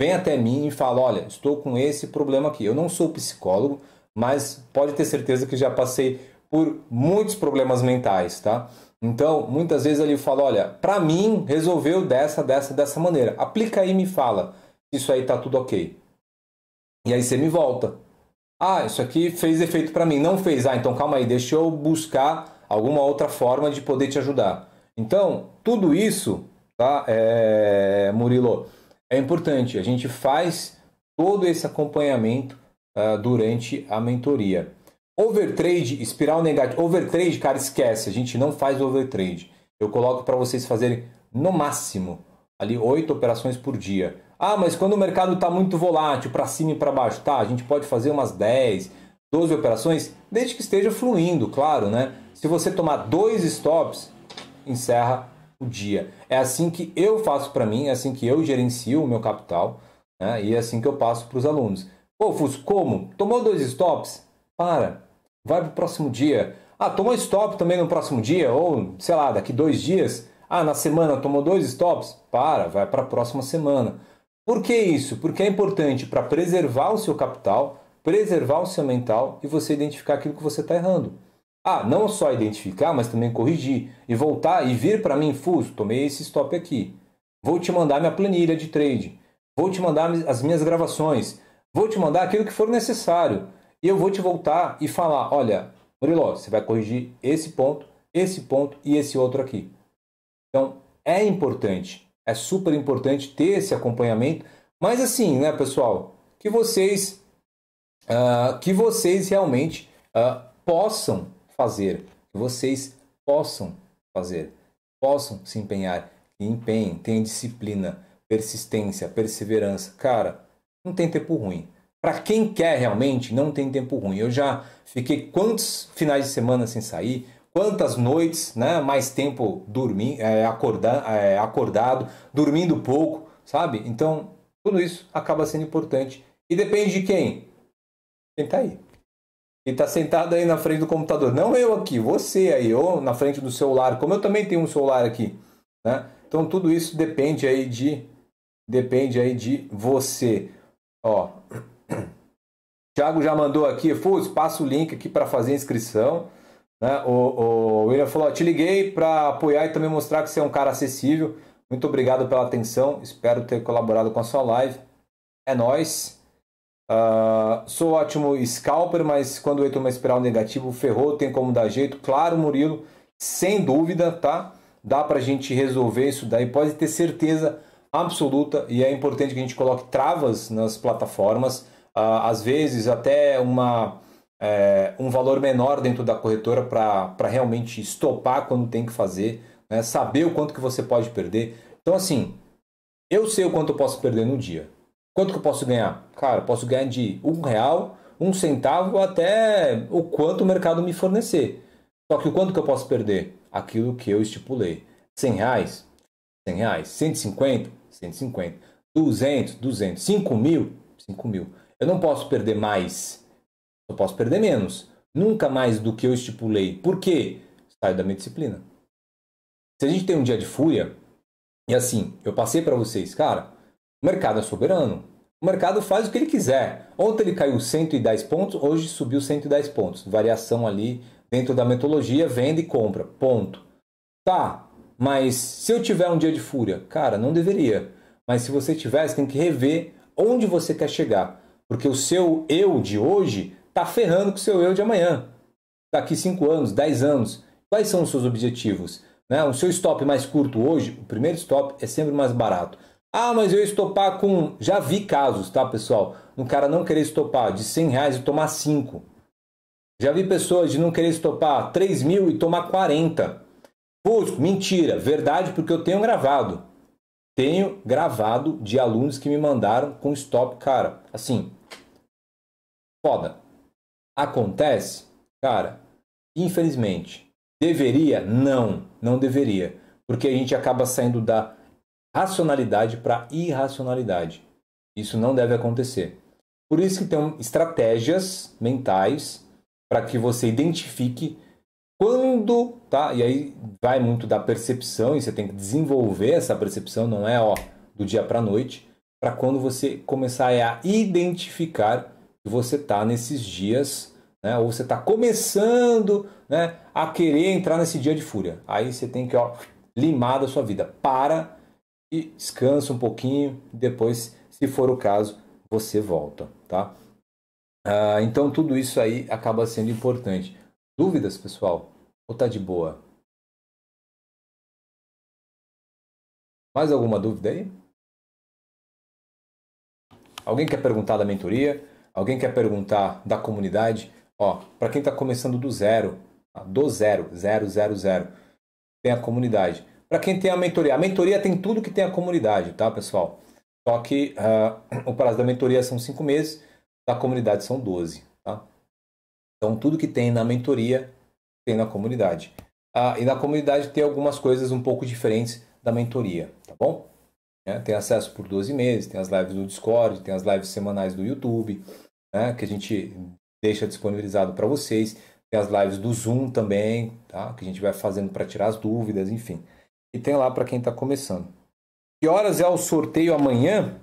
vem até mim e fala: olha, estou com esse problema aqui. Eu não sou psicólogo, mas pode ter certeza que já passei por muitos problemas mentais, tá? Então, muitas vezes ele fala: olha, para mim resolveu dessa, dessa, dessa maneira. Aplica aí e me fala. Isso aí tá tudo ok. E aí você me volta. Ah, isso aqui fez efeito para mim. Não fez. Ah, então calma aí, deixa eu buscar alguma outra forma de poder te ajudar. Então, tudo isso, tá, é, Murilo, é importante. A gente faz todo esse acompanhamento uh, durante a mentoria. Overtrade, espiral negativa. Overtrade, cara, esquece. A gente não faz overtrade. Eu coloco para vocês fazerem no máximo ali oito operações por dia. Ah, mas quando o mercado está muito volátil, para cima e para baixo, tá? A gente pode fazer umas 10, 12 operações, desde que esteja fluindo, claro, né? Se você tomar dois stops, encerra o dia. É assim que eu faço para mim, é assim que eu gerencio o meu capital né? e é assim que eu passo para os alunos. Pô, Fus, como? Tomou dois stops? Para, vai para o próximo dia. Ah, tomou stop também no próximo dia, ou sei lá, daqui dois dias. Ah, na semana tomou dois stops? Para, vai para a próxima semana. Por que isso? Porque é importante para preservar o seu capital, preservar o seu mental e você identificar aquilo que você está errando. Ah, não só identificar, mas também corrigir e voltar e vir para mim, fuso, tomei esse stop aqui. Vou te mandar minha planilha de trade. Vou te mandar as minhas gravações. Vou te mandar aquilo que for necessário. E eu vou te voltar e falar, olha, Murilo, você vai corrigir esse ponto, esse ponto e esse outro aqui. Então, é importante é super importante ter esse acompanhamento. Mas assim, né, pessoal, que vocês uh, que vocês realmente uh, possam fazer, que vocês possam fazer, possam se empenhar, empenhem, tenham disciplina, persistência, perseverança. Cara, não tem tempo ruim. Para quem quer realmente, não tem tempo ruim. Eu já fiquei quantos finais de semana sem sair, quantas noites, né? Mais tempo dormir, é, acordar, é, acordado, dormindo pouco, sabe? Então, tudo isso acaba sendo importante. E depende de quem? Quem tá aí. Quem tá sentado aí na frente do computador. Não eu aqui, você aí, ou na frente do celular, como eu também tenho um celular aqui, né? Então, tudo isso depende aí de depende aí de você. Ó. Tiago já mandou aqui, Fuz, passa o link aqui para fazer a inscrição. Né? O, o William falou: te liguei para apoiar e também mostrar que você é um cara acessível. Muito obrigado pela atenção. Espero ter colaborado com a sua live. É nós. Uh, ah, sou ótimo scalper, mas quando entra uma espiral negativa, ferrou, tem como dar jeito. Claro, Murilo, sem dúvida, tá? Dá pra gente resolver isso daí, pode ter certeza absoluta. E é importante que a gente coloque travas nas plataformas. Uh, às vezes, até uma é, um valor menor dentro da corretora para realmente estopar quando tem que fazer, né? saber o quanto que você pode perder. Então, assim, eu sei o quanto eu posso perder no dia. Quanto que eu posso ganhar? Cara, posso ganhar de um real, um centavo, até o quanto o mercado me fornecer. Só que o quanto que eu posso perder? Aquilo que eu estipulei. 100 reais? 100 reais. 150? 150. 200? 200. 5 mil? 5 mil. Eu não posso perder mais eu posso perder menos. Nunca mais do que eu estipulei. Por quê? Saio da minha disciplina. Se a gente tem um dia de fúria, e assim, eu passei para vocês, cara, o mercado é soberano. O mercado faz o que ele quiser. Ontem ele caiu 110 pontos, hoje subiu 110 pontos. Variação ali dentro da metodologia, venda e compra. Ponto. Tá, mas se eu tiver um dia de fúria, cara, não deveria. Mas se você tivesse, tem que rever onde você quer chegar. Porque o seu eu de hoje tá ferrando com o seu eu de amanhã, daqui 5 anos, 10 anos. Quais são os seus objetivos? Né? O seu stop mais curto hoje, o primeiro stop é sempre mais barato. Ah, mas eu estopar com. Já vi casos, tá, pessoal? Um cara não querer estopar de 100 reais e tomar 5. Já vi pessoas de não querer estopar 3 mil e tomar 40. Fusco, mentira, verdade, porque eu tenho gravado. Tenho gravado de alunos que me mandaram com stop, cara. Assim, foda. Acontece? Cara, infelizmente. Deveria? Não, não deveria. Porque a gente acaba saindo da racionalidade para irracionalidade. Isso não deve acontecer. Por isso que tem estratégias mentais para que você identifique quando, tá? E aí vai muito da percepção e você tem que desenvolver essa percepção, não é ó do dia para noite, para quando você começar a identificar que você está nesses dias, né? ou você está começando né, a querer entrar nesse dia de fúria. Aí você tem que ó, limar da sua vida. Para e descansa um pouquinho. Depois, se for o caso, você volta. Tá? Ah, então, tudo isso aí acaba sendo importante. Dúvidas, pessoal? Ou tá de boa? Mais alguma dúvida aí? Alguém quer perguntar da mentoria? Alguém quer perguntar da comunidade? Ó, para quem está começando do zero, do zero, zero, zero, zero, tem a comunidade. Para quem tem a mentoria, a mentoria tem tudo que tem a comunidade, tá, pessoal? Só que uh, o prazo da mentoria são cinco meses, da comunidade são 12, tá? Então tudo que tem na mentoria tem na comunidade. Ah, e na comunidade tem algumas coisas um pouco diferentes da mentoria, tá bom? Né? Tem acesso por 12 meses, tem as lives do Discord, tem as lives semanais do YouTube, né? que a gente deixa disponibilizado para vocês. Tem as lives do Zoom também, tá? que a gente vai fazendo para tirar as dúvidas, enfim. E tem lá para quem está começando. Que horas é o sorteio amanhã?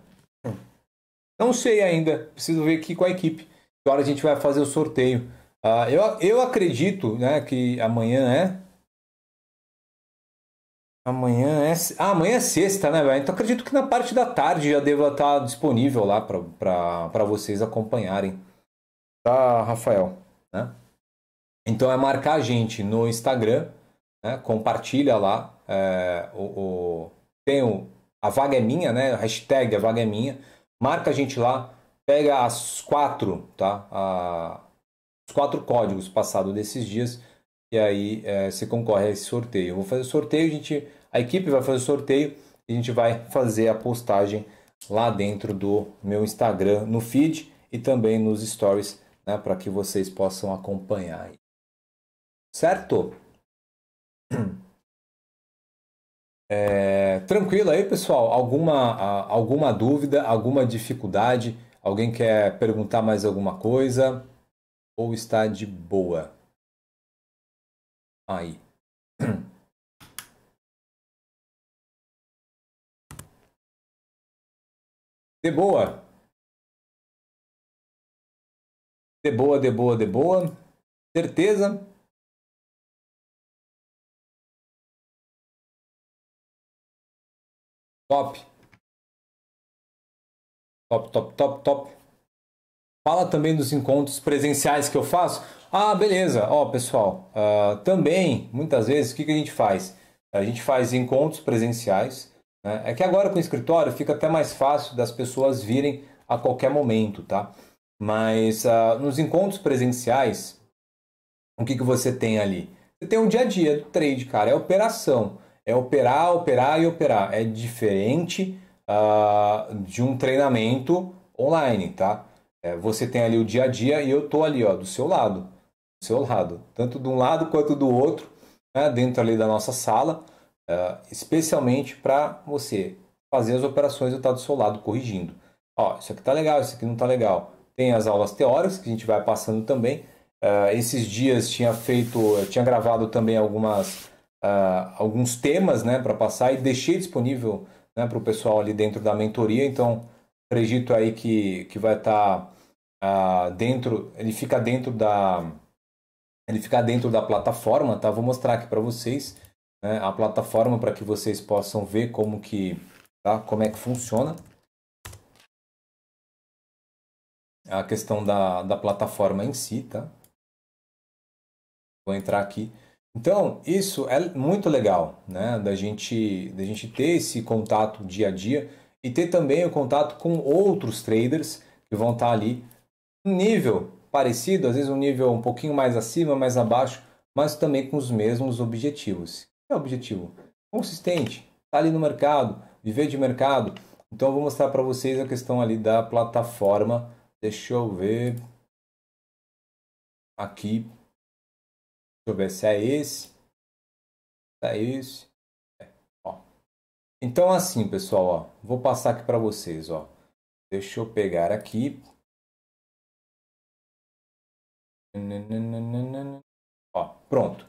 Não sei ainda, preciso ver aqui com a equipe. Que hora a gente vai fazer o sorteio. Uh, eu, eu acredito né, que amanhã é Amanhã é. Ah, amanhã é sexta, né, velho? Então acredito que na parte da tarde já deva estar tá disponível lá para vocês acompanharem. Tá, Rafael? Né? Então é marcar a gente no Instagram, né? compartilha lá. É, o, o, tem o, a vaga é minha, né? Hashtag a vaga é minha. Marca a gente lá, pega as quatro, tá? A, os quatro códigos passados desses dias e aí é, se concorre a esse sorteio. Eu vou fazer o sorteio, a, gente, a equipe vai fazer o sorteio e a gente vai fazer a postagem lá dentro do meu Instagram, no feed e também nos stories, né, para que vocês possam acompanhar. Certo? É, tranquilo aí, pessoal? Alguma, alguma dúvida, alguma dificuldade? Alguém quer perguntar mais alguma coisa? Ou está de boa? aí. De boa. De boa, de boa, de boa. Certeza. Top. Top, top, top, top. Fala também dos encontros presenciais que eu faço. Ah, beleza. Ó, oh, pessoal, uh, também, muitas vezes, o que, que a gente faz? A gente faz encontros presenciais. Né? É que agora com o escritório fica até mais fácil das pessoas virem a qualquer momento, tá? Mas uh, nos encontros presenciais, o que, que você tem ali? Você tem um dia a dia do trade, cara. É operação. É operar, operar e operar. É diferente uh, de um treinamento online, tá? É, você tem ali o dia a dia e eu tô ali, ó, do seu lado seu lado, tanto de um lado quanto do outro, né, dentro ali da nossa sala, uh, especialmente para você fazer as operações e estar tá do seu lado corrigindo. Ó, isso aqui tá legal, isso aqui não tá legal. Tem as aulas teóricas que a gente vai passando também. Uh, esses dias tinha feito, tinha gravado também algumas uh, alguns temas, né, para passar e deixei disponível né, para o pessoal ali dentro da mentoria. Então acredito aí que que vai estar tá, uh, dentro, ele fica dentro da ele ficar dentro da plataforma, tá? Vou mostrar aqui para vocês né, a plataforma para que vocês possam ver como que, tá? Como é que funciona a questão da, da plataforma em si, tá? Vou entrar aqui. Então, isso é muito legal, né? Da gente, da gente ter esse contato dia a dia e ter também o contato com outros traders que vão estar tá ali nível parecido, às vezes um nível um pouquinho mais acima, mais abaixo, mas também com os mesmos objetivos. Que é o objetivo? Consistente, tá ali no mercado, viver de mercado. Então eu vou mostrar para vocês a questão ali da plataforma. Deixa eu ver aqui. Deixa eu ver se é esse. É esse. É. Ó. Então é assim, pessoal, ó, vou passar aqui para vocês, ó. Deixa eu pegar aqui. Ó, pronto.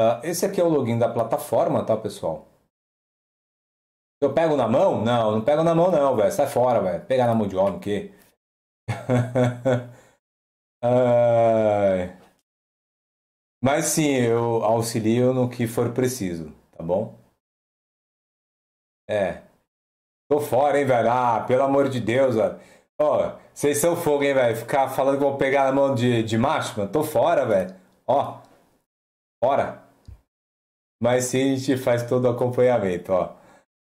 Uh, esse aqui é o login da plataforma, tá, pessoal? Eu pego na mão? Não, não pego na mão não, velho. Sai fora, velho. Pegar na mão de homem, o quê? Mas sim, eu auxilio no que for preciso, tá bom? É. Tô fora, hein, velho? Ah, pelo amor de Deus, velho. Ó, vocês são fogo, hein, velho? Ficar falando que vou pegar na mão de, de macho, mano. Tô fora, velho. Ó. Fora. Mas sim, a gente faz todo o acompanhamento, ó.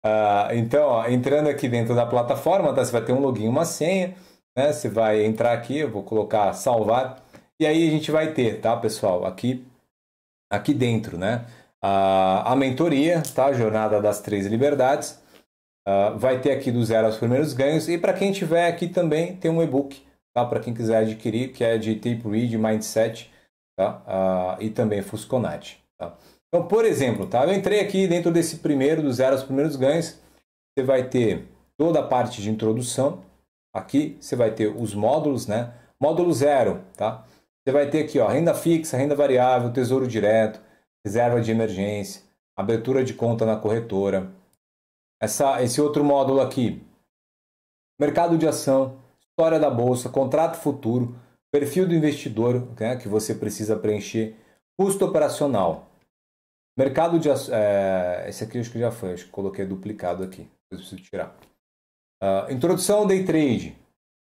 Uh, então, ó, entrando aqui dentro da plataforma, tá? Você vai ter um login, uma senha, né? Você vai entrar aqui, eu vou colocar salvar. E aí a gente vai ter, tá, pessoal? Aqui, aqui dentro, né? Uh, a mentoria, tá? Jornada das Três Liberdades. Uh, vai ter aqui do zero aos primeiros ganhos. E para quem tiver aqui também tem um e-book, tá? Para quem quiser adquirir, que é de Tape Read, Mindset tá? Uh, e também Fusconati. Tá? Então, por exemplo, tá? eu entrei aqui dentro desse primeiro, do zero aos primeiros ganhos. Você vai ter toda a parte de introdução. Aqui você vai ter os módulos, né? Módulo zero, tá? Você vai ter aqui, ó, renda fixa, renda variável, tesouro direto, reserva de emergência, abertura de conta na corretora, essa, esse outro módulo aqui. Mercado de ação, história da bolsa, contrato futuro, perfil do investidor né, que você precisa preencher, custo operacional. Mercado de ação É, esse aqui acho que já foi, acho que coloquei duplicado aqui. preciso tirar. Uh, introdução ao day trade.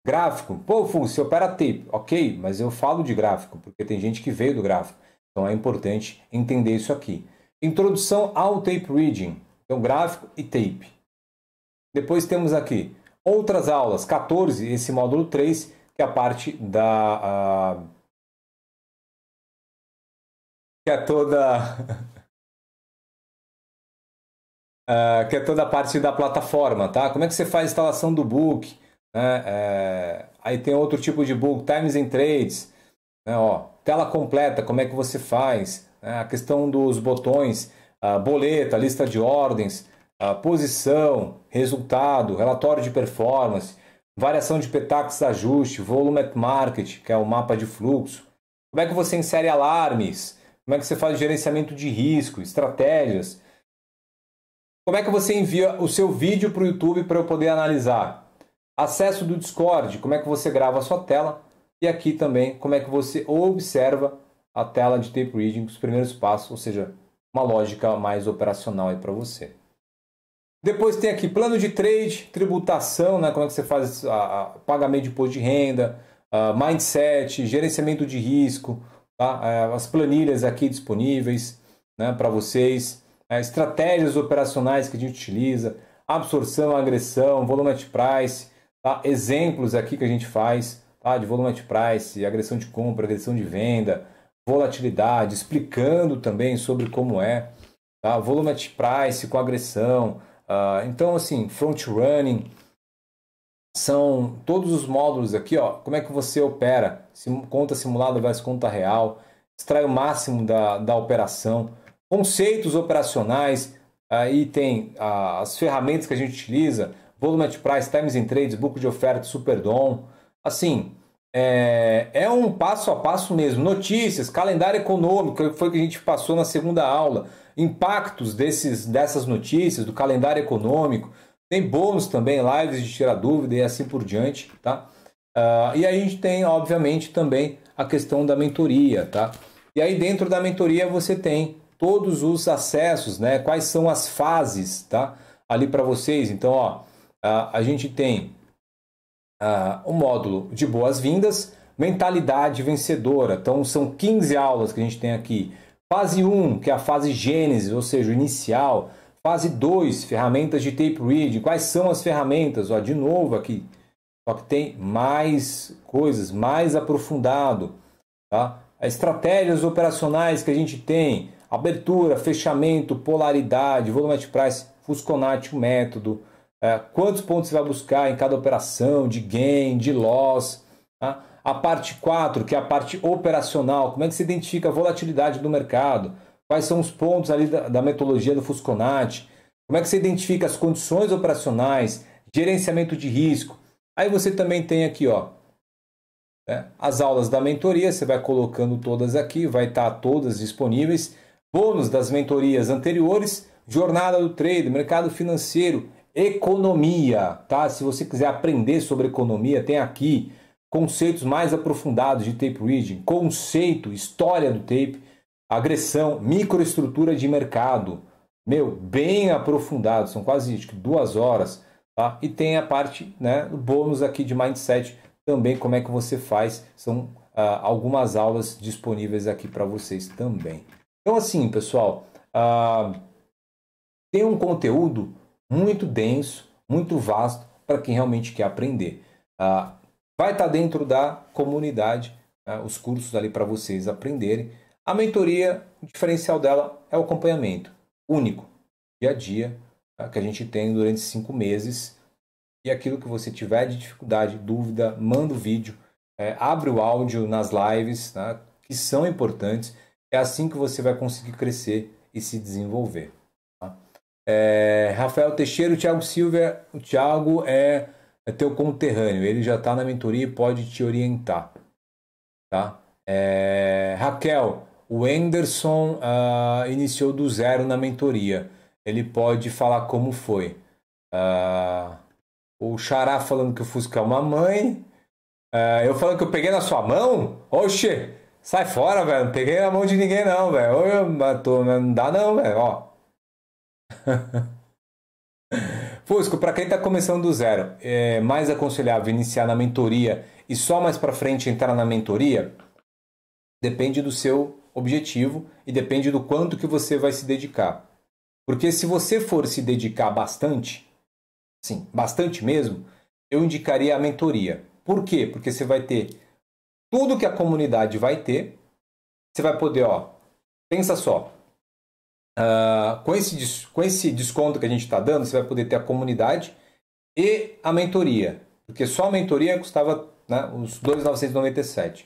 Gráfico. Pô, se você opera tape. Ok, mas eu falo de gráfico, porque tem gente que veio do gráfico. Então é importante entender isso aqui. Introdução ao tape reading. Então, gráfico e tape. Depois temos aqui outras aulas, 14, esse módulo 3, que é a parte da... A... que é toda... a... que é toda a parte da plataforma, tá? Como é que você faz a instalação do book? Né? É... aí tem outro tipo de book, times and trades, né? Ó, tela completa, como é que você faz? Né? A questão dos botões, boleta, lista de ordens, posição, resultado, relatório de performance, variação de petax ajuste, volume at market, que é o mapa de fluxo. Como é que você insere alarmes? Como é que você faz gerenciamento de risco, estratégias? Como é que você envia o seu vídeo para o YouTube para eu poder analisar? Acesso do Discord, como é que você grava a sua tela? E aqui também, como é que você observa a tela de tape reading, os primeiros passos, ou seja, uma lógica mais operacional aí para você. Depois tem aqui plano de trade, tributação, né? como é que você faz a, a pagamento de imposto de renda, a, ah, mindset, gerenciamento de risco, tá? É, as planilhas aqui disponíveis né? para vocês, é, estratégias operacionais que a gente utiliza, absorção, agressão, volume at price, tá? exemplos aqui que a gente faz tá? de volume at price, agressão de compra, agressão de venda, volatilidade, explicando também sobre como é, tá? volume price com agressão. Uh, então, assim, front running. São todos os módulos aqui, ó. Como é que você opera? Sim, conta simulada versus conta real. Extrai o máximo da, da operação. Conceitos operacionais. Aí ah, tem uh, as ferramentas que a gente utiliza. volume price, times in trades, book de oferta, superdom. Assim, é, é um passo a passo mesmo. Notícias, calendário econômico, foi o que a gente passou na segunda aula. Impactos desses, dessas notícias, do calendário econômico. Tem bônus também, lives de tirar dúvida e assim por diante, tá? Uh, e aí a gente tem, obviamente, também a questão da mentoria, tá? E aí dentro da mentoria você tem todos os acessos, né? Quais são as fases, tá? Ali para vocês. Então, ó, a, a gente tem ah, o módulo de boas-vindas, mentalidade vencedora. Então são 15 aulas que a gente tem aqui. Fase 1, que é a fase gênesis, ou seja, o inicial. Fase 2, ferramentas de tape read. Quais são as ferramentas? Ó, de novo aqui. Só que tem mais coisas, mais aprofundado. Tá? Estratégias operacionais que a gente tem. Abertura, fechamento, polaridade, volumetric price, fusconático método, é, quantos pontos você vai buscar em cada operação, de gain, de loss. Tá? A parte 4, que é a parte operacional, como é que se identifica a volatilidade do mercado? Quais são os pontos ali da, da metodologia do Fusconati? Como é que você identifica as condições operacionais, gerenciamento de risco? Aí você também tem aqui, ó, né, as aulas da mentoria, você vai colocando todas aqui, vai estar tá todas disponíveis. Bônus das mentorias anteriores, jornada do trade, mercado financeiro, Economia, tá? Se você quiser aprender sobre economia, tem aqui conceitos mais aprofundados de tape reading, conceito, história do tape, agressão, microestrutura de mercado, meu, bem aprofundado, são quase duas horas, tá? E tem a parte, né, bônus aqui de mindset também, como é que você faz, são ah, algumas aulas disponíveis aqui para vocês também. Então, assim, pessoal, ah, tem um conteúdo muito denso, muito vasto para quem realmente quer aprender. Ah, vai estar tá dentro da comunidade ah, os cursos ali para vocês aprenderem. A mentoria, o diferencial dela é o acompanhamento único, dia a dia, ah, que a gente tem durante cinco meses. E aquilo que você tiver de dificuldade, dúvida, manda o vídeo, é, abre o áudio nas lives, tá? que são importantes. É assim que você vai conseguir crescer e se desenvolver. É, Rafael Teixeira, o Thiago Silva, o Thiago é, é teu conterrâneo, ele já está na mentoria e pode te orientar. Tá? É, Raquel, o Anderson uh, ah, iniciou do zero na mentoria, ele pode falar como foi. Uh, o Xará falando que o Fusca é uma mãe. Uh, eu falando que eu peguei na sua mão? Oxê, sai fora, velho. Não peguei na mão de ninguém, não, velho. Não dá, não, velho. Ó, Fusco, para quem está começando do zero, é mais aconselhável iniciar na mentoria e só mais para frente entrar na mentoria? Depende do seu objetivo e depende do quanto que você vai se dedicar. Porque se você for se dedicar bastante, sim, bastante mesmo, eu indicaria a mentoria. Por quê? Porque você vai ter tudo que a comunidade vai ter, você vai poder, ó, pensa só, Uh, com, esse, com esse desconto que a gente está dando, você vai poder ter a comunidade e a mentoria. Porque só a mentoria custava né, uns 2,997.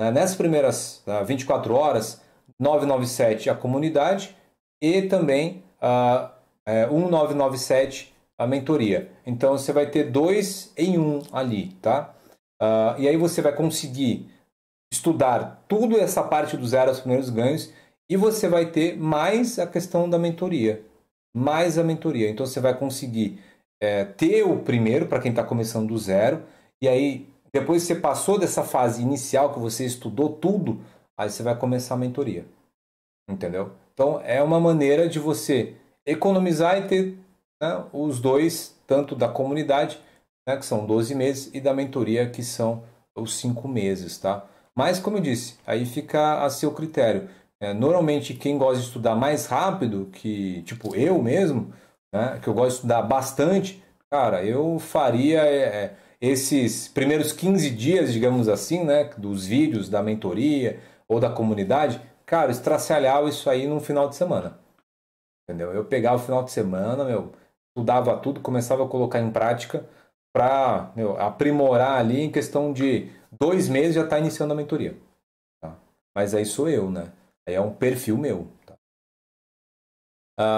Uh, ah, nessas primeiras uh, ah, 24 horas, 997 a comunidade e também uh, é, 1997 a mentoria. Então você vai ter dois em um ali, tá? Uh, e aí você vai conseguir estudar tudo essa parte do zero aos primeiros ganhos e você vai ter mais a questão da mentoria. Mais a mentoria. Então você vai conseguir é, ter o primeiro para quem está começando do zero. E aí, depois que você passou dessa fase inicial que você estudou tudo, aí você vai começar a mentoria. Entendeu? Então é uma maneira de você economizar e ter né, os dois, tanto da comunidade, né, que são 12 meses, e da mentoria, que são os 5 meses. Tá? Mas, como eu disse, aí fica a seu critério. É, normalmente quem gosta de estudar mais rápido, que tipo eu mesmo, né, que eu gosto de estudar bastante, cara, eu faria é, é esses primeiros 15 dias, digamos assim, né, dos vídeos da mentoria ou da comunidade, cara, estracalhar isso aí num final de semana. Entendeu? Eu pegava o final de semana, meu, estudava tudo, começava a colocar em prática para aprimorar ali em questão de dois meses já está iniciando a mentoria. Tá? Mas aí sou eu, né? é um perfil meu. Tá?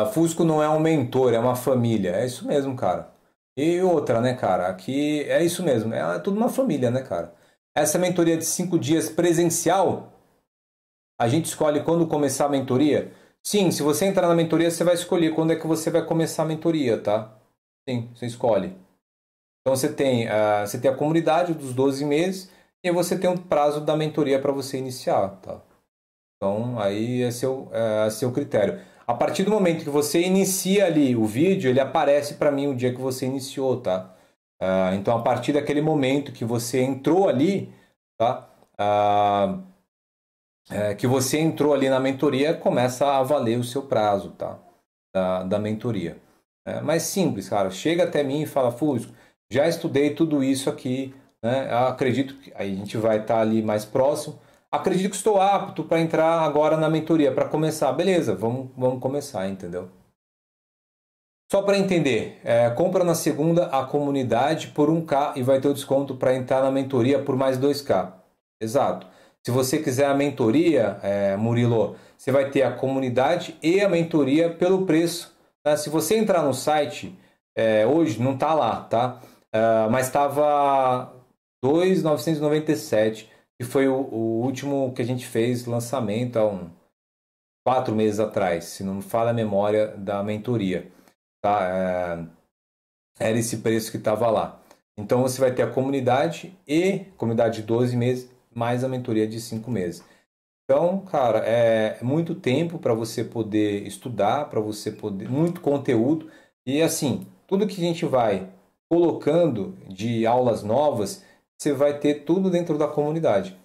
Uh, Fusco não é um mentor, é uma família. É isso mesmo, cara. E outra, né, cara? Aqui é isso mesmo. É, é tudo uma família, né, cara? Essa mentoria de cinco dias presencial, a gente escolhe quando começar a mentoria? Sim, se você entrar na mentoria, você vai escolher quando é que você vai começar a mentoria, tá? Sim, você escolhe. Então você tem, uh, você tem a comunidade dos 12 meses e você tem um prazo da mentoria para você iniciar, tá? Então, aí é seu, é seu é critério. A partir do momento que você inicia ali o vídeo, ele aparece para mim o dia que você iniciou, tá? Uh, então, a partir daquele momento que você entrou ali, tá? Uh, é, que você entrou ali na mentoria, começa a valer o seu prazo, tá? Da, da mentoria. É, mais simples, cara. Chega até mim e fala, Fusco, já estudei tudo isso aqui, né? Eu acredito que aí a gente vai estar tá ali mais próximo acredito que estou apto para entrar agora na mentoria, para começar. Beleza, vamos, vamos começar, entendeu? Só para entender, é, compra na segunda a comunidade por 1K e vai ter o desconto para entrar na mentoria por mais 2K. Exato. Se você quiser a mentoria, é, Murilo, você vai ter a comunidade e a mentoria pelo preço. Tá? Se você entrar no site, é, hoje não está lá, tá? Ah, mas estava 2,997 que foi o, o, último que a gente fez lançamento há um, quatro meses atrás, se não me falha a memória da mentoria. Tá? É, era esse preço que estava lá. Então você vai ter a comunidade e comunidade de 12 meses, mais a mentoria de 5 meses. Então, cara, é muito tempo para você poder estudar, para você poder. muito conteúdo. E assim, tudo que a gente vai colocando de aulas novas, você vai ter tudo dentro da comunidade.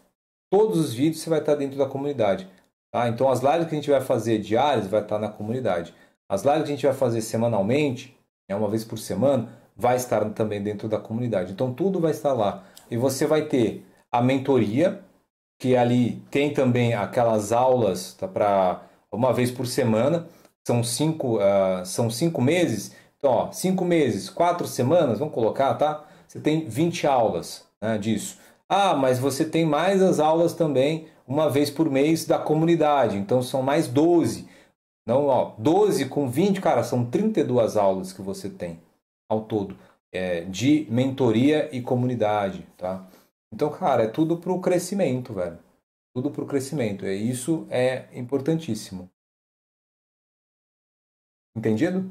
Todos os vídeos você vai estar dentro da comunidade. Tá? Então as lives que a gente vai fazer diárias vai estar na comunidade. As lives que a gente vai fazer semanalmente, é uma vez por semana, vai estar também dentro da comunidade. Então tudo vai estar lá. E você vai ter a mentoria, que ali tem também aquelas aulas tá, para uma vez por semana. São cinco, uh, são cinco meses. Então, ó, cinco meses, quatro semanas, vamos colocar, tá? Você tem 20 aulas né, disso. Ah, mas você tem mais as aulas também uma vez por mês da comunidade, então são mais 12. Não, ó, 12 com 20, cara, são 32 aulas que você tem ao todo é, de mentoria e comunidade, tá? Então, cara, é tudo pro crescimento, velho. Tudo pro crescimento. E é isso é importantíssimo. Entendido?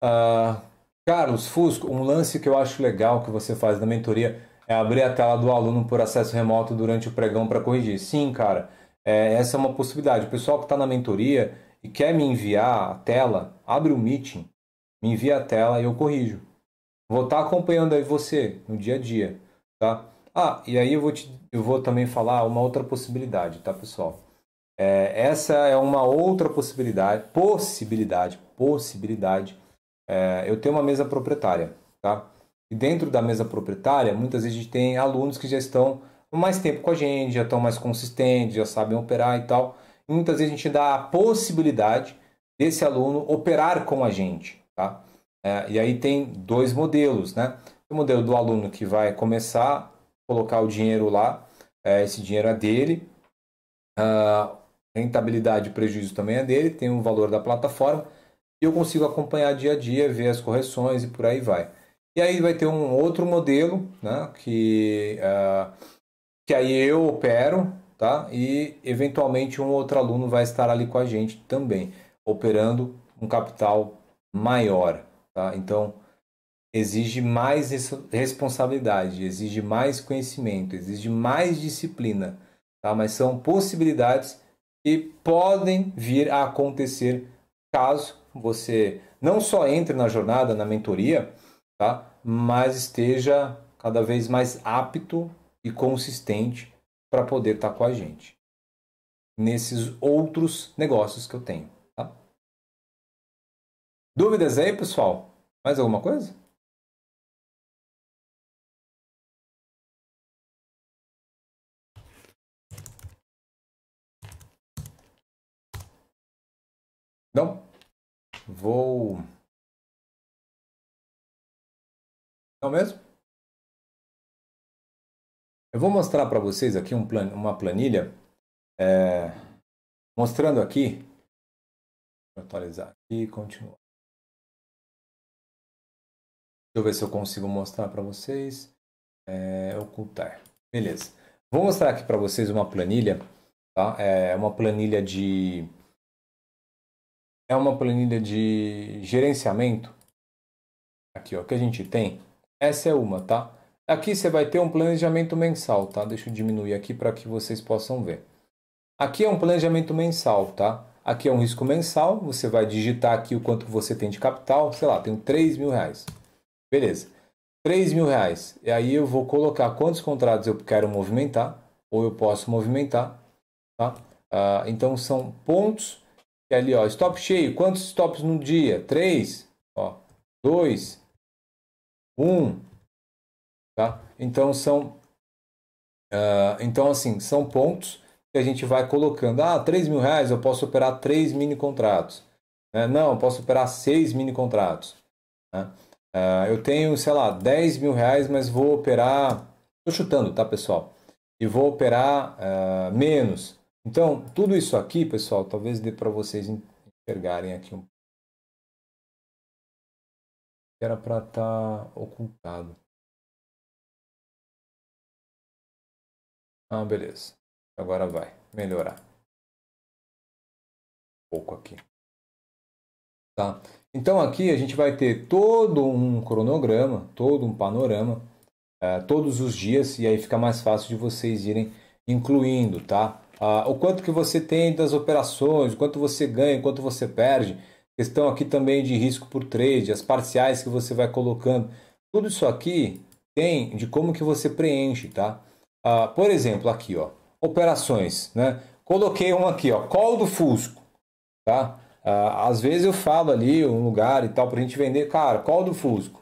Uh, ah, Carlos Fusco, um lance que eu acho legal que você faz na mentoria é abrir a tela do aluno por acesso remoto durante o pregão para corrigir. Sim, cara, é, essa é uma possibilidade. O pessoal que está na mentoria e quer me enviar a tela, abre o meeting, me envia a tela e eu corrijo. Vou estar tá acompanhando aí você no dia a dia, tá? Ah, e aí eu vou, te, eu vou também falar uma outra possibilidade, tá, pessoal? É, essa é uma outra possibilidade, possibilidade, possibilidade é, eu tenho uma mesa proprietária, tá? E dentro da mesa proprietária, muitas vezes a gente tem alunos que já estão mais tempo com a gente, já estão mais consistentes, já sabem operar e tal. E muitas vezes a gente dá a possibilidade desse aluno operar com a gente, tá? É, e aí tem dois modelos, né? O modelo do aluno que vai começar colocar o dinheiro lá, é, esse dinheiro é dele, a ah, rentabilidade e prejuízo também é dele, tem o valor da plataforma e eu consigo acompanhar dia a dia, ver as correções e por aí vai. E aí vai ter um outro modelo, né, que, uh, que aí eu opero, tá? E eventualmente um outro aluno vai estar ali com a gente também, operando um capital maior, tá? Então exige mais responsabilidade, exige mais conhecimento, exige mais disciplina, tá? Mas são possibilidades que podem vir a acontecer caso você não só entre na jornada, na mentoria, tá? mas esteja cada vez mais apto e consistente para poder estar tá com a gente nesses outros negócios que eu tenho. Tá? Dúvidas aí, pessoal? Mais alguma coisa? Não? Vou. Não é mesmo? Eu vou mostrar para vocês aqui um plan... uma planilha é... mostrando aqui. Vou atualizar aqui e continuar. Deixa eu ver se eu consigo mostrar para vocês. É... ocultar. Beleza. Vou mostrar aqui para vocês uma planilha. Tá? É uma planilha de é uma planilha de gerenciamento. Aqui, ó, que a gente tem. Essa é uma, tá? Aqui você vai ter um planejamento mensal, tá? Deixa eu diminuir aqui para que vocês possam ver. Aqui é um planejamento mensal, tá? Aqui é um risco mensal, você vai digitar aqui o quanto você tem de capital, sei lá, tenho 3 mil reais. Beleza, 3 mil reais. E aí eu vou colocar quantos contratos eu quero movimentar, ou eu posso movimentar, tá? Ah, então são pontos é ali, ó, stop cheio. Quantos stops no dia? 3, ó, 2, 1, tá? Então são uh, então assim, são pontos que a gente vai colocando. Ah, 3 mil reais eu posso operar três mini contratos. É, Não, eu posso operar seis mini contratos. Né? Uh, eu tenho, sei lá, 10 mil reais, mas vou operar. Estou chutando, tá, pessoal? E vou operar uh, menos. Então, tudo isso aqui, pessoal, talvez dê para vocês enxergarem aqui um era para estar tá ocultado. Ah, beleza. Agora vai melhorar. Um pouco aqui. Tá? Então aqui a gente vai ter todo um cronograma, todo um panorama, eh, todos os dias, e aí fica mais fácil de vocês irem incluindo, tá? ah, o quanto que você tem das operações, o quanto você ganha, o quanto você perde, questão aqui também de risco por trade, as parciais que você vai colocando, tudo isso aqui tem de como que você preenche, tá? Ah, por exemplo, aqui, ó, operações, né? Coloquei um aqui, ó, call do Fusco, tá? Ah, às vezes eu falo ali um lugar e tal para a gente vender, cara, call do Fusco.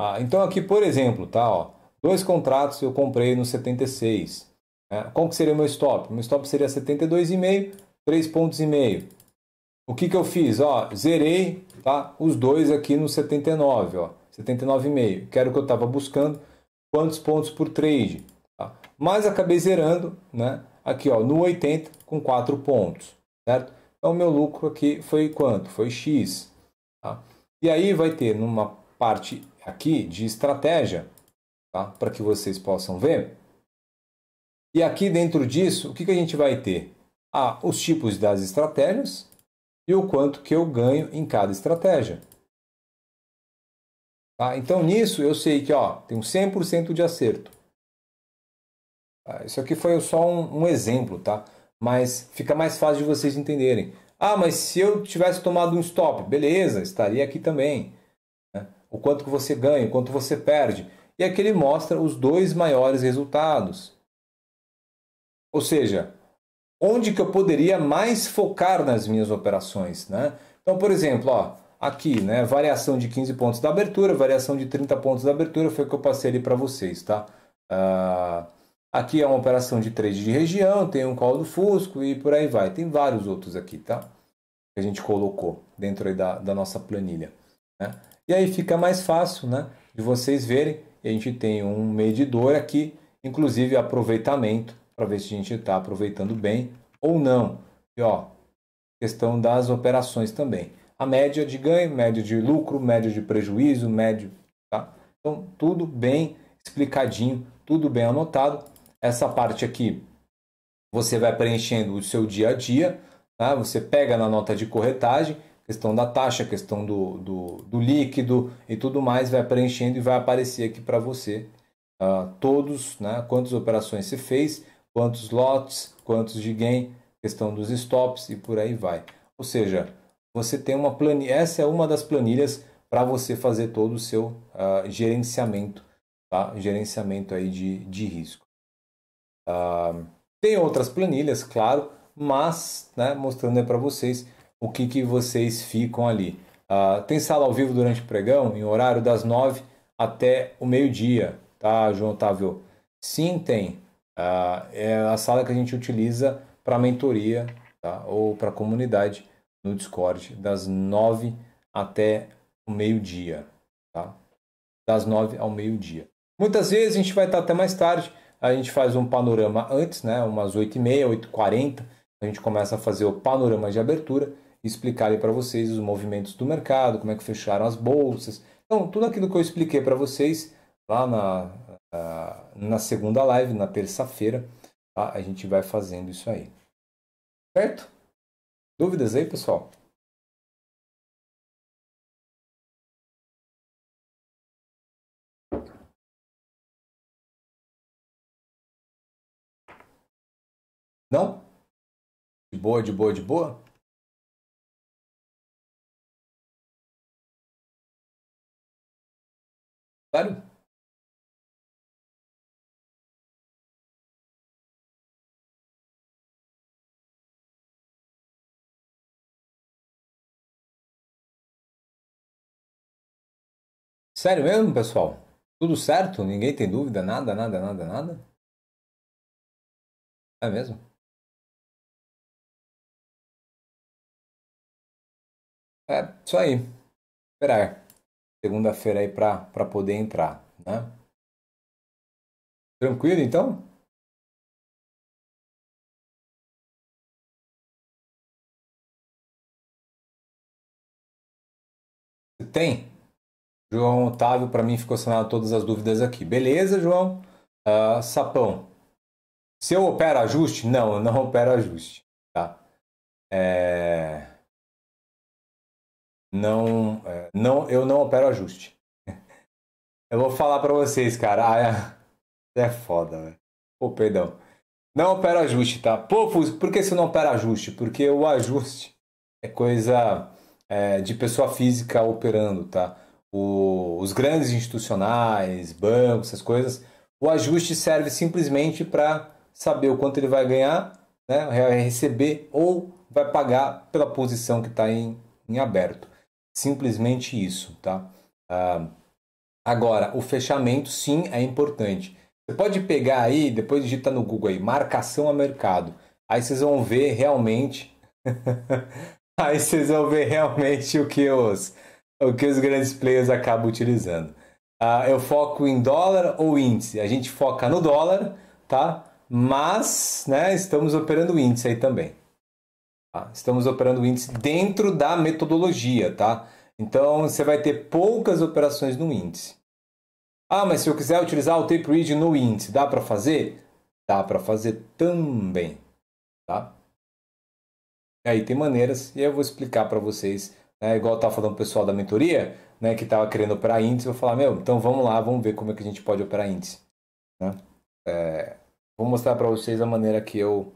Ah, então aqui, por exemplo, tá, ó, dois contratos eu comprei no 76, é, qual que seria o meu stop? Meu stop seria 72,5, 3 pontos e meio. O que, que eu fiz? Ó, zerei tá? os dois aqui no 79, ó, 79,5. Que era o que eu estava buscando, quantos pontos por trade. Tá? Mas acabei zerando né? aqui ó, no 80 com 4 pontos. Certo? Então, meu lucro aqui foi quanto? Foi X. Tá? E aí vai ter numa parte aqui de estratégia, tá? para que vocês possam ver, e aqui dentro disso, o que, que a gente vai ter? Ah, os tipos das estratégias e o quanto que eu ganho em cada estratégia. Tá? Então nisso eu sei que ó, tem um 100% de acerto. Ah, isso aqui foi só um, um exemplo, tá? Mas fica mais fácil de vocês entenderem. Ah, mas se eu tivesse tomado um stop, beleza, estaria aqui também. Né? O quanto que você ganha, o quanto você perde. E aqui ele mostra os dois maiores resultados. Ou seja, onde que eu poderia mais focar nas minhas operações, né? Então, por exemplo, ó, aqui, né, variação de 15 pontos da abertura, variação de 30 pontos da abertura, foi o que eu passei ali para vocês, tá? Uh, aqui é uma operação de trade de região, tem um call do Fusco e por aí vai. Tem vários outros aqui, tá? Que a gente colocou dentro da, da nossa planilha, né? E aí fica mais fácil, né, de vocês verem. A gente tem um medidor aqui, inclusive aproveitamento, para ver se a gente está aproveitando bem ou não. E ó, questão das operações também. A média de ganho, média de lucro, média de prejuízo, médio, tá? Então, tudo bem explicadinho, tudo bem anotado. Essa parte aqui você vai preenchendo o seu dia a dia, tá? você pega na nota de corretagem, questão da taxa, questão do, do, do líquido e tudo mais, vai preenchendo e vai aparecer aqui para você uh, todos, né? quantas operações você fez quantos lotes, quantos de gain, questão dos stops e por aí vai. Ou seja, você tem uma planilha, essa é uma das planilhas para você fazer todo o seu uh, gerenciamento, tá? gerenciamento aí de, de risco. Uh, tem outras planilhas, claro, mas né, mostrando para vocês o que, que vocês ficam ali. Uh, tem sala ao vivo durante o pregão, em horário das nove até o meio-dia, tá, João Otávio? Sim, tem. Ah, é a sala que a gente utiliza para mentoria tá? ou para comunidade no Discord, das 9 até o meio-dia. Tá? Das 9 ao meio-dia. Muitas vezes a gente vai estar até mais tarde, a gente faz um panorama antes, né? umas 8h30, 8h40, a gente começa a fazer o panorama de abertura e explicar para vocês os movimentos do mercado, como é que fecharam as bolsas. Então, tudo aquilo que eu expliquei para vocês lá na, ah, na segunda live, na terça-feira, tá? a gente vai fazendo isso aí. Certo? Dúvidas aí, pessoal? Não? De boa, de boa, de boa? Claro? Sério mesmo, pessoal? Tudo certo? Ninguém tem dúvida? Nada, nada, nada, nada? É mesmo? É, isso aí. Esperar segunda-feira aí para poder entrar, né? Tranquilo, então? Tem? João Otávio, para mim ficou sanado todas as dúvidas aqui. Beleza, João? Uh, sapão. Se eu opero ajuste? Não, eu não opero ajuste. Tá? É... Não, é... não, eu não opero ajuste. eu vou falar para vocês, cara. Ah, é foda, velho. Pô, perdão. Não opero ajuste, tá? Pô, por que você não opera ajuste? Porque o ajuste é coisa é, de pessoa física operando, tá? o, os grandes institucionais, bancos, essas coisas, o ajuste serve simplesmente para saber o quanto ele vai ganhar, né, vai receber ou vai pagar pela posição que está em, em aberto. Simplesmente isso, tá? Ah, agora, o fechamento sim é importante. Você pode pegar aí, depois digita no Google aí, marcação a mercado. Aí vocês vão ver realmente. aí vocês vão ver realmente o que os o que os grandes players acabam utilizando. Uh, eu foco em dólar ou índice? A gente foca no dólar, tá? Mas né, estamos operando o índice aí também. Tá? Estamos operando o índice dentro da metodologia, tá? Então você vai ter poucas operações no índice. Ah, mas se eu quiser utilizar o tape read no índice, dá para fazer? Dá para fazer também, tá? Aí tem maneiras e eu vou explicar para vocês né? Igual eu tava falando o pessoal da mentoria, né? Que tava querendo operar índice, eu vou falar, meu, então vamos lá, vamos ver como é que a gente pode operar índice. Né? É, vou mostrar para vocês a maneira que eu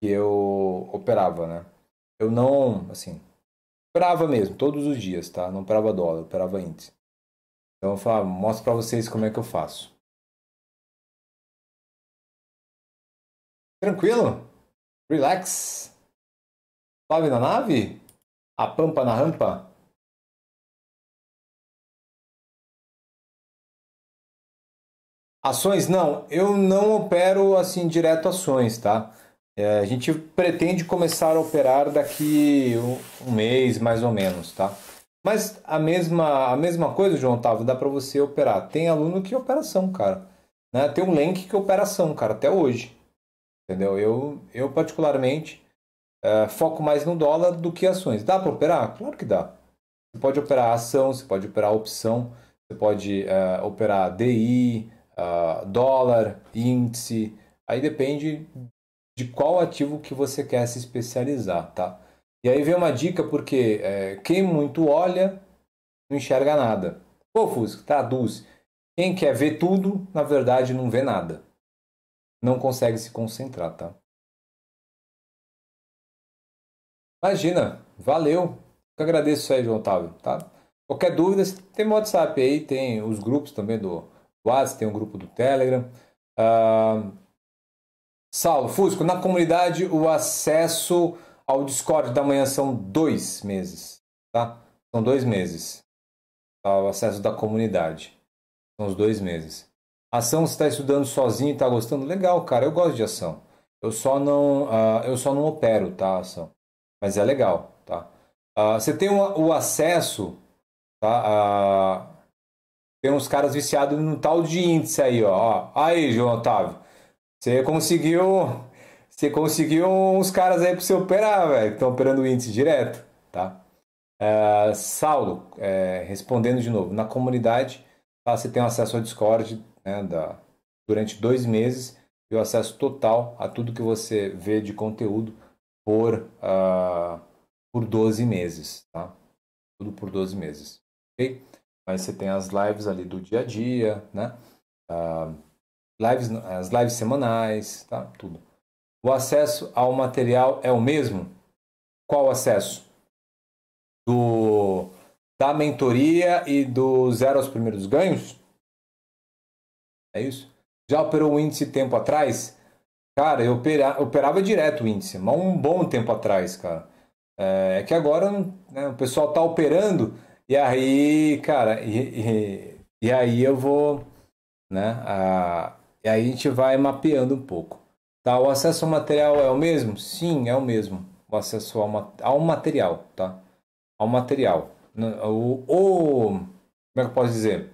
que eu operava, né? Eu não, assim, operava mesmo, todos os dias, tá? Não operava dólar, operava índice. Então eu falava, mostro para vocês como é que eu faço. Tranquilo? Relax? Suave na nave? A Pampa na Rampa? Ações não, eu não opero assim direto ações, tá? É, a gente pretende começar a operar daqui um, um mês mais ou menos, tá? Mas a mesma, a mesma coisa, João Otávio, dá para você operar. Tem aluno que operação, cara. Né? Tem um lenk que operação, cara, até hoje. Entendeu? Eu, eu particularmente, uh, foco mais no dólar do que ações. Dá para operar? Claro que dá. Você pode operar ação, você pode operar opção, você pode uh, operar DI, uh, é, dólar, índice. Aí depende de qual ativo que você quer se especializar, tá? E aí vem uma dica porque é, quem muito olha não enxerga nada. Pô, Fusco, traduz. Tá quem quer ver tudo, na verdade não vê nada. Não consegue se concentrar, tá? Imagina, valeu. Eu agradeço aí, João Otávio, tá? Qualquer dúvida, tem o WhatsApp aí, tem os grupos também do WhatsApp, tem o um grupo do Telegram. Uh, Saulo, Fusco, na comunidade o acesso ao Discord da manhã são dois meses, tá? São dois meses. Tá? O acesso da comunidade. São os dois meses. Ação, você está estudando sozinho e está gostando? Legal, cara, eu gosto de ação. Eu só não, uh, eu só não opero, tá, ação? mas é legal, tá? Uh, você tem o, o acesso, tá? Uh, tem uns caras viciados no tal de índice aí, ó. Aí, João Otávio, você conseguiu, você conseguiu uns caras aí para você operar, velho. Estão operando o índice direto, tá? Uh, Saulo, é, respondendo de novo, na comunidade tá, você tem acesso ao Discord né, da, durante dois meses e o acesso total a tudo que você vê de conteúdo por, uh, por 12 meses, tá? Tudo por 12 meses, ok? Mas você tem as lives ali do dia a dia, né? Uh, lives, as lives semanais, tá? Tudo. O acesso ao material é o mesmo? Qual o acesso? Do, da mentoria e do zero aos primeiros ganhos? É isso? Já operou o índice tempo atrás? Cara, eu operava, operava direto o índice, mas um bom tempo atrás, cara. É, é que agora né, o pessoal tá operando e aí, cara, e, e, e aí eu vou, né? A, e aí a gente vai mapeando um pouco. Tá, o acesso ao material é o mesmo? Sim, é o mesmo. O acesso ao, ao material, tá? Ao material. O, o, como é que eu posso dizer?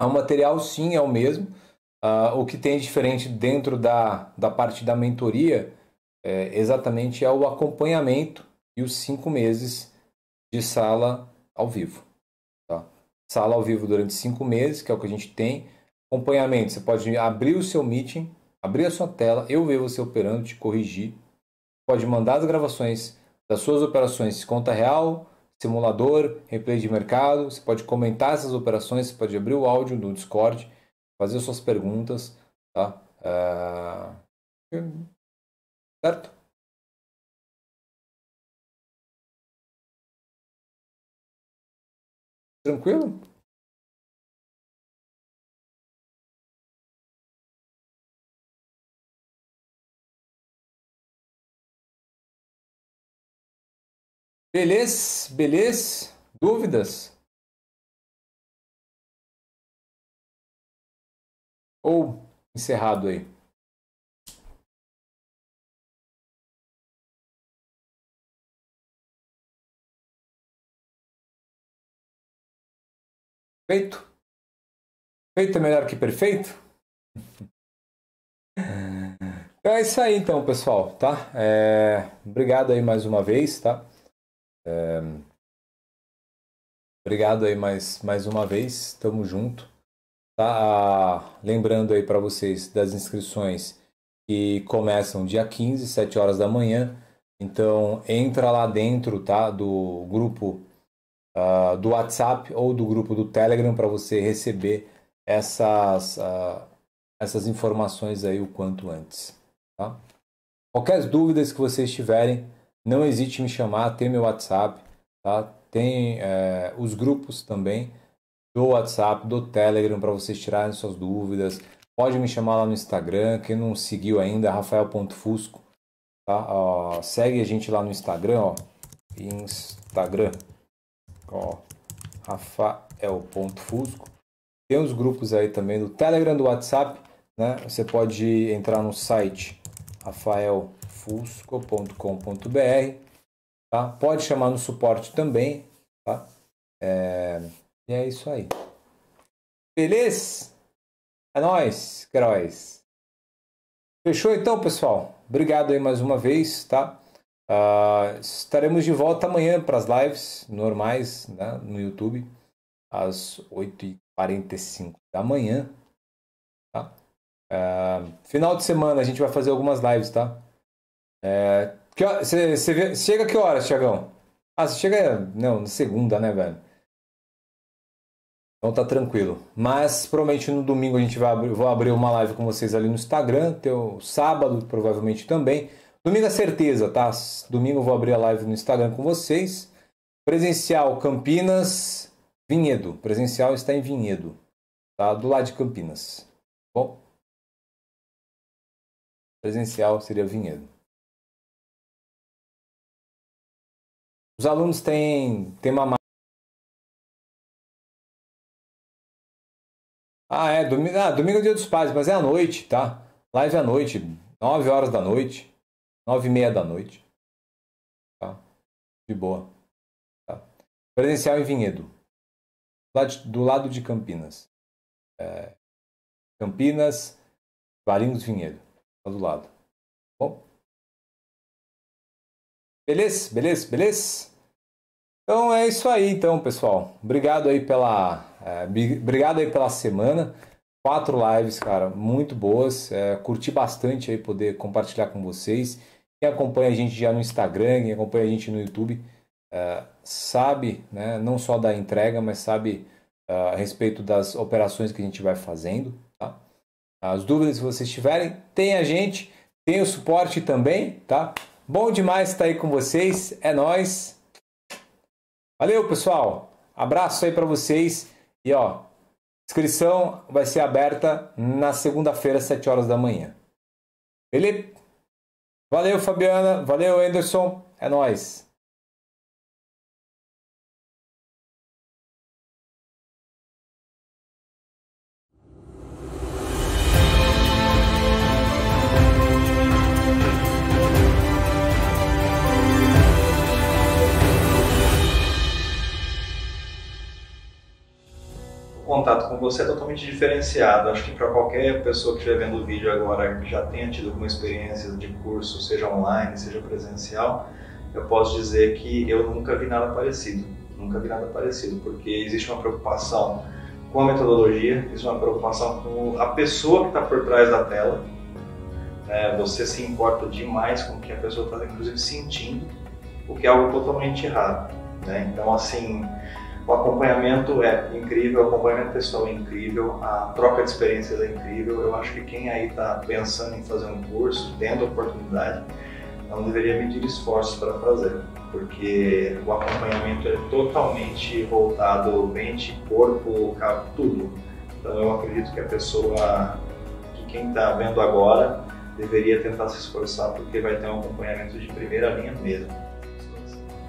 Ao material, sim, é o mesmo Uh, o que tem diferente dentro da, da parte da mentoria é, exatamente é o acompanhamento e os cinco meses de sala ao vivo. Tá? Sala ao vivo durante cinco meses, que é o que a gente tem. Acompanhamento, você pode abrir o seu meeting, abrir a sua tela, eu ver você operando, te corrigir. Pode mandar as gravações das suas operações, conta real, simulador, replay de mercado. Você pode comentar essas operações, você pode abrir o áudio do Discord fazer suas perguntas, tá? É... Certo? Tranquilo? Beleza? Beleza? Dúvidas? Ou encerrado aí? Feito? Feito é melhor que perfeito? É isso aí então, pessoal, tá? É... Obrigado aí mais uma vez, tá? É... Obrigado aí mais, mais uma vez, tamo junto. Tá? Lembrando aí para vocês das inscrições que começam dia 15, 7 horas da manhã. Então entra lá dentro tá? do grupo uh, do WhatsApp ou do grupo do Telegram para você receber essas, uh, essas informações aí o quanto antes. Tá? Qualquer dúvidas que vocês tiverem, não hesite em me chamar, tem meu WhatsApp, tá? tem eh, os grupos também do WhatsApp, do Telegram para vocês tirarem suas dúvidas. Pode me chamar lá no Instagram, quem não seguiu ainda, rafael.fusco. Tá? Ó, segue a gente lá no Instagram, ó. Instagram, ó, rafael.fusco. Tem os grupos aí também do Telegram, do WhatsApp, né? Você pode entrar no site rafaelfusco.com.br, tá? Pode chamar no suporte também, tá? É... E é isso aí. beleza É nóis, queróis. Fechou então, pessoal? Obrigado aí mais uma vez, tá? Uh, estaremos de volta amanhã para as lives normais né, no YouTube, às 8h45 da manhã. Tá? Uh, final de semana a gente vai fazer algumas lives, tá? Você é, uh, chega que horas, Tiagão? Ah, você chega. Não, segunda, né, velho? Então tá tranquilo. Mas provavelmente no domingo a gente vai abrir, vou abrir uma live com vocês ali no Instagram, teu sábado provavelmente também. Domingo é certeza, tá? Domingo eu vou abrir a live no Instagram com vocês. Presencial Campinas, Vinhedo. Presencial está em Vinhedo, tá? Do lado de Campinas. Bom. Presencial seria Vinhedo. Os alunos têm, tema. Ah, é, domingo, ah, domingo é dia dos pais, mas é à noite, tá? Live à noite, 9 horas da noite, 9 e meia da noite. Tá? De boa. Tá? Presencial em Vinhedo, do lado de Campinas. É, Campinas, Varinhos Vinhedo, tá do lado. Bom? Beleza, beleza, beleza? Então é isso aí, então, pessoal. Obrigado aí pela é, obrigado aí pela semana. Quatro lives, cara, muito boas. É, curti bastante aí poder compartilhar com vocês. Quem acompanha a gente já no Instagram, quem acompanha a gente no YouTube, é, sabe, né, não só da entrega, mas sabe é, a respeito das operações que a gente vai fazendo. Tá? As dúvidas que vocês tiverem, tem a gente, tem o suporte também, tá? Bom demais estar aí com vocês, é nós. Valeu, pessoal. Abraço aí para vocês. E ó, inscrição vai ser aberta na segunda-feira, às 7 horas da manhã. Felipe, valeu Fabiana, valeu Anderson, é nós. contato com você é totalmente diferenciado. Acho que para qualquer pessoa que estiver vendo o vídeo agora, que já tenha tido alguma experiência de curso, seja online, seja presencial, eu posso dizer que eu nunca vi nada parecido. Nunca vi nada parecido, porque existe uma preocupação com a metodologia, existe uma preocupação com a pessoa que está por trás da tela. É, você se importa demais com o que a pessoa está, inclusive, sentindo, o que é algo totalmente errado. Né? Então, assim, o acompanhamento é incrível, o acompanhamento pessoal é incrível, a troca de experiências é incrível. Eu acho que quem aí está pensando em fazer um curso, tendo a oportunidade, não deveria medir esforços para fazer, porque o acompanhamento é totalmente voltado mente, corpo, tudo. Então eu acredito que a pessoa, que quem está vendo agora, deveria tentar se esforçar, porque vai ter um acompanhamento de primeira linha mesmo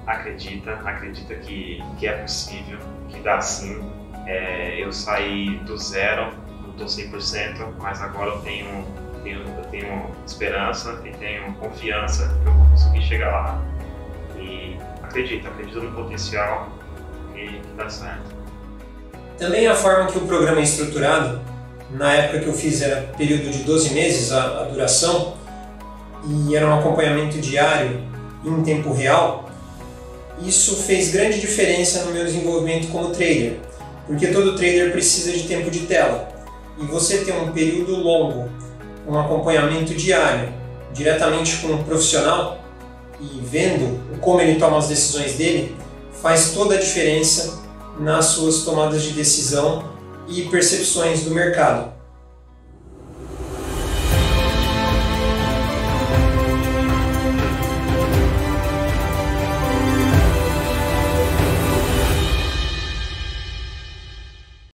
acredita, acredita que, que é possível, que dá sim. É, eu saí do zero, não estou 100%, mas agora eu tenho, tenho, eu tenho esperança e tenho confiança que eu vou conseguir chegar lá. E acredito, acredito no potencial e que dá certo. Também a forma que o programa é estruturado, na época que eu fiz era período de 12 meses a, a duração, e era um acompanhamento diário em tempo real, isso fez grande diferença no meu desenvolvimento como trader, porque todo trader precisa de tempo de tela. E você ter um período longo, um acompanhamento diário, diretamente com um profissional e vendo como ele toma as decisões dele, faz toda a diferença nas suas tomadas de decisão e percepções do mercado.